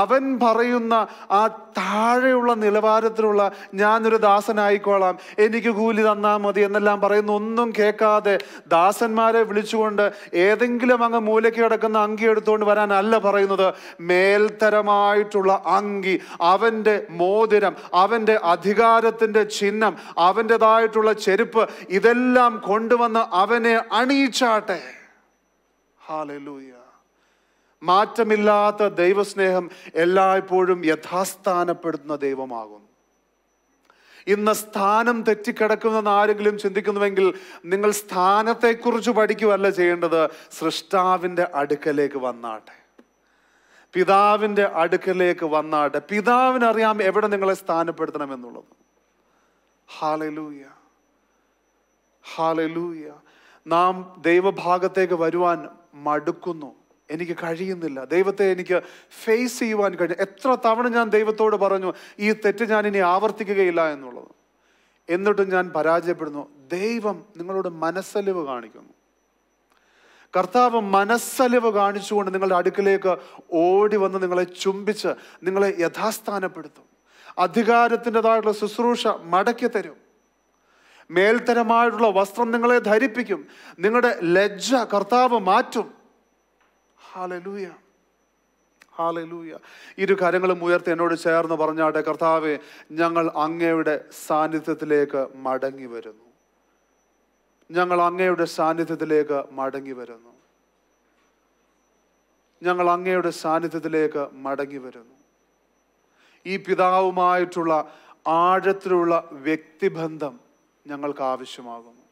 അവൻ പറയുന്ന ആ താഴെയുള്ള നിലവാരത്തിലുള്ള ഞാനൊരു ദാസനായിക്കോളാം എനിക്ക് കൂലി തന്നാൽ മതി എന്നെല്ലാം പറയുന്ന ഒന്നും കേൾക്കാതെ ദാസന്മാരെ വിളിച്ചുകൊണ്ട് ഏതെങ്കിലും അങ്ങ് മൂലയ്ക്ക് കിടക്കുന്ന അങ്കി എടുത്തുകൊണ്ട് വരാനല്ല പറയുന്നത് മേൽത്തരമായിട്ടുള്ള അങ്കി അവൻ്റെ മോതിരം അവൻ്റെ അധികാരത്തിൻ്റെ ചിഹ്നം അവൻ്റെതായിട്ടുള്ള ചെരുപ്പ് ഇതെല്ലാം കൊണ്ടുവന്ന് അവനെ അണിയിച്ചാട്ടെ ഹാലൂയ മാറ്റമില്ലാത്ത ദൈവസ്നേഹം എല്ലായ്പ്പോഴും യഥാസ്ഥാനപ്പെടുന്ന ദൈവമാകുന്നു ഇന്ന് സ്ഥാനം തെറ്റിക്കിടക്കുമെന്ന് ആരെങ്കിലും ചിന്തിക്കുന്നുവെങ്കിൽ നിങ്ങൾ സ്ഥാനത്തെക്കുറിച്ച് പഠിക്കുകയല്ല ചെയ്യേണ്ടത് സൃഷ്ടാവിൻ്റെ അടുക്കലേക്ക് വന്നാട്ടെ പിതാവിൻ്റെ അടുക്കലേക്ക് വന്നാട്ടെ പിതാവിനറിയാം എവിടെ നിങ്ങളെ സ്ഥാനപ്പെടുത്തണം എന്നുള്ളത് ഹാലലൂയ ഹാലലൂയ നാം ദൈവഭാഗത്തേക്ക് വരുവാൻ മടുക്കുന്നു എനിക്ക് കഴിയുന്നില്ല ദൈവത്തെ എനിക്ക് ഫേസ് ചെയ്യുവാൻ കഴിഞ്ഞു എത്ര തവണ ഞാൻ ദൈവത്തോട് പറഞ്ഞു ഈ തെറ്റ് ഞാൻ ഇനി ആവർത്തിക്കുകയില്ല എന്നുള്ളത് എന്നിട്ടും ഞാൻ പരാജയപ്പെടുന്നു ദൈവം നിങ്ങളോട് മനസ്സലിവ് കാണിക്കുന്നു കർത്താവ് മനസ്സലിവ് കാണിച്ചുകൊണ്ട് നിങ്ങളുടെ അടുക്കിലേക്ക് ഓടി വന്ന് നിങ്ങളെ ചുംബിച്ച് നിങ്ങളെ യഥാസ്ഥാനപ്പെടുത്തും അധികാരത്തിൻ്റെതായിട്ടുള്ള ശുശ്രൂഷ മടക്കി തരും മേൽത്തരമായിട്ടുള്ള വസ്ത്രം നിങ്ങളെ ധരിപ്പിക്കും നിങ്ങളുടെ ലജ്ജ കർത്താവ് മാറ്റും ഹാലലൂയ ഹാലലൂയ ഇരു കരങ്ങളും ഉയർത്തി എന്നോട് ചേർന്ന് പറഞ്ഞാട്ടെ കർത്താവെ ഞങ്ങൾ അങ്ങയുടെ സാന്നിധ്യത്തിലേക്ക് മടങ്ങി വരുന്നു ഞങ്ങൾ അങ്ങയുടെ സാന്നിധ്യത്തിലേക്ക് മടങ്ങി വരുന്നു ഞങ്ങൾ അങ്ങയുടെ സാന്നിധ്യത്തിലേക്ക് മടങ്ങി വരുന്നു ഈ പിതാവുമായിട്ടുള്ള ആഴത്തിലുള്ള വ്യക്തിബന്ധം ഞങ്ങൾക്ക് ആവശ്യമാകുന്നു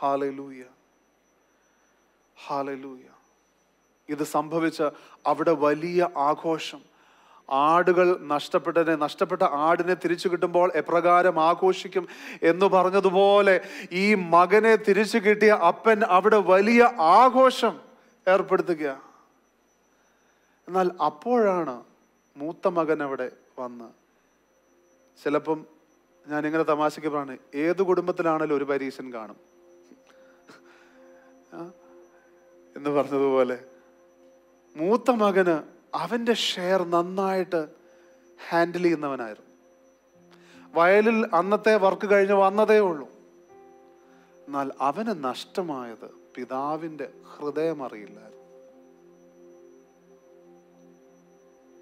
ഹാലലൂയ ഹാലലൂയ ഇത് സംഭവിച്ച അവിടെ വലിയ ആഘോഷം ആടുകൾ നഷ്ടപ്പെട്ടതിനെ നഷ്ടപ്പെട്ട ആടിനെ തിരിച്ചു കിട്ടുമ്പോൾ എപ്രകാരം ആഘോഷിക്കും എന്ന് പറഞ്ഞതുപോലെ ഈ മകനെ തിരിച്ചു കിട്ടിയ അപ്പൻ അവിടെ വലിയ ആഘോഷം ഏർപ്പെടുത്തുക എന്നാൽ അപ്പോഴാണ് മൂത്ത മകൻ അവിടെ വന്ന് ചിലപ്പം ഇങ്ങനെ തമാശയ്ക്ക് പറഞ്ഞു ഏത് കുടുംബത്തിലാണേലും ഒരു പരീക്ഷൻ കാണും എന്ന് പറഞ്ഞതുപോലെ മൂത്ത മകന് അവൻ്റെ ഷെയർ നന്നായിട്ട് ഹാൻഡിൽ ചെയ്യുന്നവനായിരുന്നു വയലിൽ അന്നത്തെ വർക്ക് കഴിഞ്ഞ് വന്നതേ ഉള്ളൂ എന്നാൽ അവന് നഷ്ടമായത് പിതാവിൻ്റെ ഹൃദയം അറിയില്ലായിരുന്നു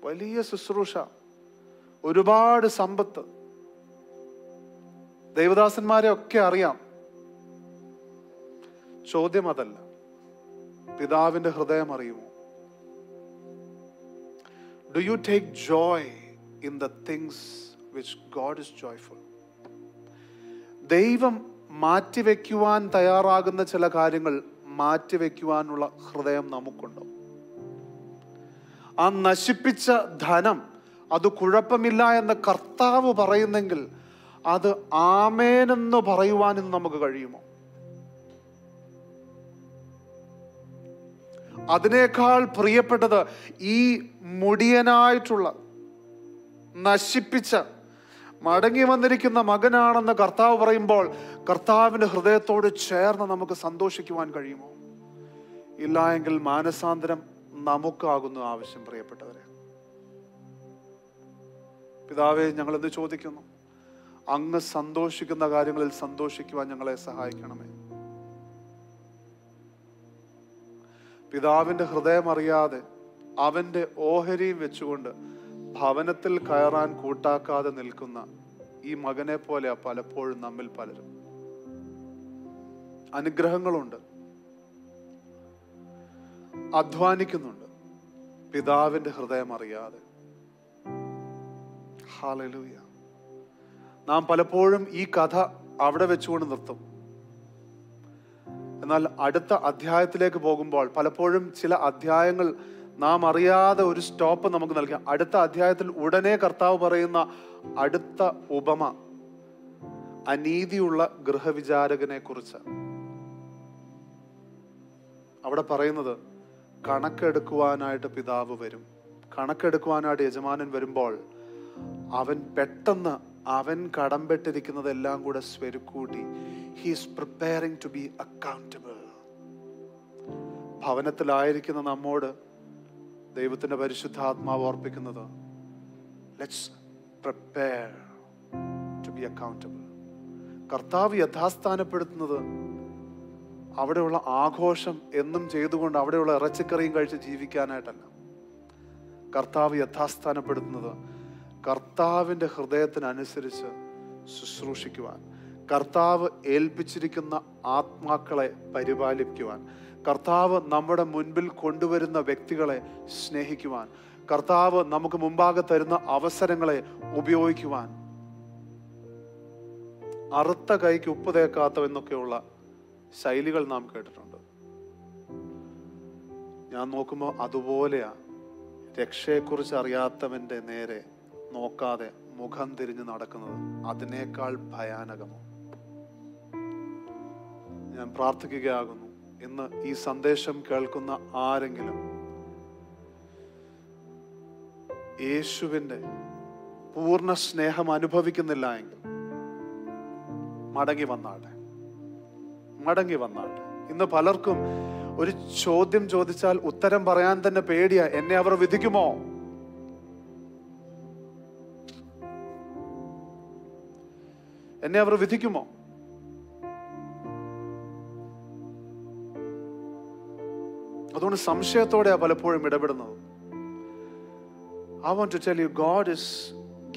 വലിയ ശുശ്രൂഷ ഒരുപാട് സമ്പത്ത് ദേവദാസന്മാരെ ഒക്കെ അറിയാം ചോദ്യം അതല്ല പിതാവിൻ്റെ ഹൃദയം അറിയുമോ do you take joy in the things which God is joyful ദൈവം മാറ്റിവെക്കുവാൻ തയ്യാറാകുന്ന ചില കാര്യങ്ങൾ മാറ്റിവെക്കുവാനുള്ള ഹൃദയം നമുക്കുണ്ടോ ആ നശിപ്പിച്ച ധനം അത് കുഴപ്പമില്ല എന്ന് കർത്താവ് പറയുന്നെങ്കിൽ അത് ആമേനെന്ന് പറയുവാനും നമുക്ക് കഴിയുമോ അതിനേക്കാൾ പ്രിയപ്പെട്ടത് ഈ മുടിയനായിട്ടുള്ള നശിപ്പിച്ച മടങ്ങി വന്നിരിക്കുന്ന മകനാണെന്ന് കർത്താവ് പറയുമ്പോൾ കർത്താവിൻ്റെ ഹൃദയത്തോട് ചേർന്ന് നമുക്ക് സന്തോഷിക്കുവാൻ കഴിയുമോ ഇല്ല എങ്കിൽ മാനസാന്തരം നമുക്കാകുന്നു ആവശ്യം പ്രിയപ്പെട്ടവരെ പിതാവെ എന്ത് ചോദിക്കുന്നു അങ്ങ് സന്തോഷിക്കുന്ന കാര്യങ്ങളിൽ സന്തോഷിക്കുവാൻ ഞങ്ങളെ സഹായിക്കണമേ പിതാവിൻ്റെ ഹൃദയം അറിയാതെ അവൻ്റെ ഓഹരിയും വെച്ചുകൊണ്ട് ഭവനത്തിൽ കയറാൻ കൂട്ടാക്കാതെ നിൽക്കുന്ന ഈ മകനെ പോലെയാ പലപ്പോഴും നമ്മിൽ പലരും അനുഗ്രഹങ്ങളുണ്ട് അധ്വാനിക്കുന്നുണ്ട് പിതാവിൻ്റെ ഹൃദയം അറിയാതെ ഹാലലൂയ നാം പലപ്പോഴും ഈ കഥ അവിടെ വെച്ചുകൊണ്ട് നിർത്തും എന്നാൽ അടുത്ത അധ്യായത്തിലേക്ക് പോകുമ്പോൾ പലപ്പോഴും ചില അധ്യായങ്ങൾ നാം അറിയാതെ ഒരു സ്റ്റോപ്പ് നമുക്ക് നൽകി അടുത്ത അധ്യായത്തിൽ ഉടനെ കർത്താവ് പറയുന്ന അടുത്ത ഉപമ അനീതിയുള്ള ഗൃഹവിചാരകനെ കുറിച്ച് അവിടെ പറയുന്നത് കണക്കെടുക്കുവാനായിട്ട് പിതാവ് വരും കണക്കെടുക്കുവാനായിട്ട് യജമാനൻ വരുമ്പോൾ അവൻ പെട്ടെന്ന് അവൻ കടംപെട്ടിരിക്കുന്നതെല്ലാം കൂടെ സ്വരുക്കൂട്ടി he is preparing to be accountable ഭവനത്തിലായിരിക്കുന്ന നമ്മോട് ദൈവത്തിൻ്റെ പരിശുദ്ധാത്മാവ് ഓർപ്പിക്കുന്നത് let's prepare to be accountable കർത്താവ് യഥാസ്ഥാനപ്പെടുത്തുന്നത് അവിടെയുള്ള ആഘോഷം എന്നും ചെയ്തുകൊണ്ട് അവിടെയുള്ള ഇറച്ചിക്കറിയും കഴിച്ച് ജീവിക്കാനായിട്ടല്ല കർത്താവ് യഥാസ്ഥാനപ്പെടുത്തുന്നത് കർത്താവിൻ്റെ ഹൃദയത്തിനനുസരിച്ച് ശുശ്രൂഷിക്കുവാൻ കർത്താവ് ഏൽപ്പിച്ചിരിക്കുന്ന ആത്മാക്കളെ പരിപാലിക്കുവാൻ കർത്താവ് നമ്മുടെ മുൻപിൽ കൊണ്ടുവരുന്ന വ്യക്തികളെ സ്നേഹിക്കുവാൻ കർത്താവ് നമുക്ക് മുമ്പാകെ തരുന്ന അവസരങ്ങളെ ഉപയോഗിക്കുവാൻ അറുത്ത കൈക്ക് ഉപ്പ് തേക്കാത്തവെന്നൊക്കെയുള്ള ശൈലികൾ നാം കേട്ടിട്ടുണ്ട് ഞാൻ നോക്കുമ്പോൾ അതുപോലെയാ രക്ഷയെക്കുറിച്ച് അറിയാത്തവൻ്റെ നേരെ നോക്കാതെ മുഖം തിരിഞ്ഞ് നടക്കുന്നത് അതിനേക്കാൾ ഭയാനകമോ ഞാൻ പ്രാർത്ഥിക്കുകയാകുന്നു ഇന്ന് ഈ സന്ദേശം കേൾക്കുന്ന ആരെങ്കിലും യേശുവിൻ്റെ പൂർണ്ണ സ്നേഹം അനുഭവിക്കുന്നില്ല എങ്കിൽ മടങ്ങി വന്നാട്ടെ മടങ്ങി വന്നാട്ടെ ഇന്ന് പലർക്കും ഒരു ചോദ്യം ചോദിച്ചാൽ ഉത്തരം പറയാൻ തന്നെ പേടിയാ എന്നെ അവർ വിധിക്കുമോ എന്നെ അവർ വിധിക്കുമോ അതുകൊണ്ട് സംശയത്തോടെയാണ് പലപ്പോഴും ഇടപെടുന്നത് I want to tell you God is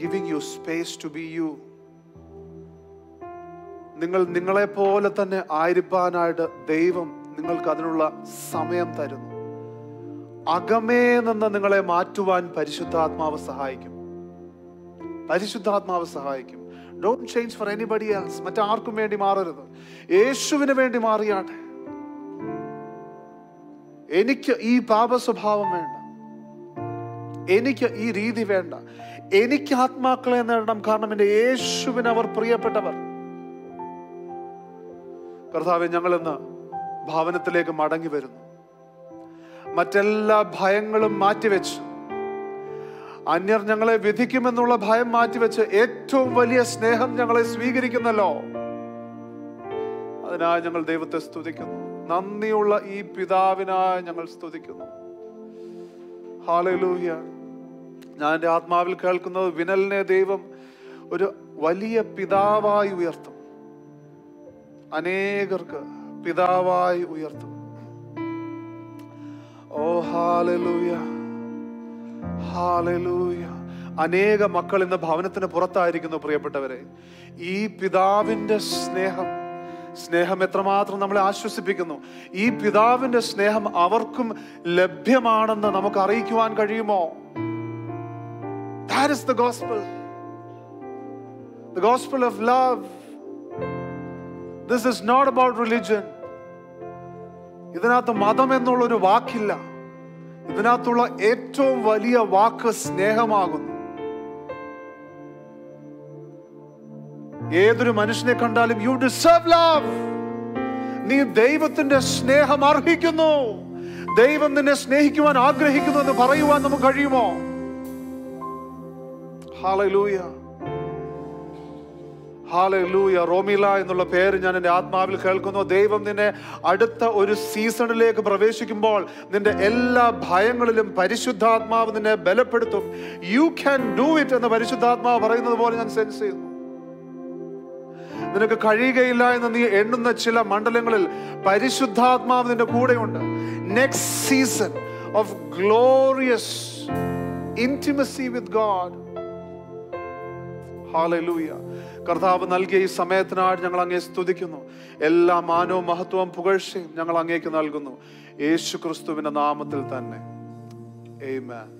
giving you space to be you നിങ്ങൾ നിങ്ങളെ പോലെ തന്നെ ആയിരിക്കാനായിട്ട് ദൈവം നിങ്ങൾക്ക് അതിനുള്ള സമയം തരുന്നു അകമേ നിന്ന് നിങ്ങളെ മാറ്റുവാൻ പരിശുദ്ധാത്മാവ് സഹായിക്കും പരിശുദ്ധാത്മാവ് സഹായിക്കും don't change for anybody else മറ്റാർക്കും വേണ്ടി മാറരുത് യേശുവിന് വേണ്ടി മാറിയാട്ടെ എനിക്ക് ഈ പാപ സ്വഭാവം വേണ്ട എനിക്ക് ഈ രീതി വേണ്ട എനിക്ക് ആത്മാക്കളെ നേടണം കാരണം എന്റെ യേശുവിന് അവർ പ്രിയപ്പെട്ടവർ കർത്താവ് ഇന്ന് ഭാവനത്തിലേക്ക് മടങ്ങി വരുന്നു മറ്റെല്ലാ ഭയങ്ങളും മാറ്റിവെച്ച് അന്യർ ഞങ്ങളെ വിധിക്കുമെന്നുള്ള ഭയം മാറ്റിവെച്ച് ഏറ്റവും വലിയ സ്നേഹം ഞങ്ങളെ സ്വീകരിക്കുന്നല്ലോ അതിനായി ഞങ്ങൾ ദൈവത്തെ സ്തുതിക്കുന്നു നന്ദിയുള്ള ഈ പിതാവിനായി ഞങ്ങൾ സ്തുതിക്കുന്നു ഹാലലൂഹ്യ ഞാൻ എൻ്റെ ആത്മാവിൽ കേൾക്കുന്നത് വിനലിനെ ദൈവം ഒരു വലിയ പിതാവായി ഉയർത്തും അനേകർക്ക് പിതാവായി ഉയർത്തും ഓ ഹാലലൂയ ഹാലലൂയ അനേക മക്കൾ ഇന്ന് ഭവനത്തിന് പുറത്തായിരിക്കുന്നു പ്രിയപ്പെട്ടവരെ ഈ പിതാവിൻ്റെ സ്നേഹം സ്നേഹം എത്രമാത്രം നമ്മളെ ആശ്വസിപ്പിക്കുന്നു ഈ പിതാവിൻ്റെ സ്നേഹം അവർക്കും ലഭ്യമാണെന്ന് നമുക്ക് അറിയിക്കുവാൻ കഴിയുമോ about religion. ഇതിനകത്ത് മതം എന്നുള്ളൊരു വാക്കില്ല ഇതിനകത്തുള്ള ഏറ്റവും വലിയ വാക്ക് സ്നേഹമാകുന്നു ഏതൊരു മനുഷ്യനെ കണ്ടാലും യു ഡിസേർവ് ലവ് നീ ദൈവത്തിന്റെ സ്നേഹം അർഹിക്കുന്നു ദൈവം നിന്നെ സ്നേഹിക്കുവാൻ ആഗ്രഹിക്കുന്നു എന്ന് പറയുവാൻ നമുക്ക് കഴിയുമോ റോമില എന്നുള്ള പേര് ഞാൻ എൻ്റെ ആത്മാവിൽ കേൾക്കുന്നു ദൈവം നിന്നെ അടുത്ത ഒരു സീസണിലേക്ക് പ്രവേശിക്കുമ്പോൾ നിന്റെ എല്ലാ ഭയങ്ങളിലും പരിശുദ്ധാത്മാവ് നിന്നെ ബലപ്പെടുത്തും യു ക്യാൻ ഡു ഇറ്റ് എന്ന് പരിശുദ്ധാത്മാവ് പറയുന്നത് പോലെ ഞാൻ സെൻസ് ചെയ്യുന്നു നിനക്ക് കഴിയുകയില്ല എന്ന് നീ എണ്ണുന്ന ചില മണ്ഡലങ്ങളിൽ പരിശുദ്ധാത്മാവ് നിന്റെ കൂടെയുണ്ട് next season of glorious intimacy with God hallelujah കർത്താവ് നൽകിയ ഈ സമയത്തിനായിട്ട് ഞങ്ങൾ അങ്ങേ സ്തുതിക്കുന്നു എല്ലാ മാനവും മഹത്വവും പുകഴ്ചയും ഞങ്ങൾ അങ്ങേക്ക് നൽകുന്നു യേശു ക്രിസ്തുവിന്റെ നാമത്തിൽ തന്നെ ഏമാൻ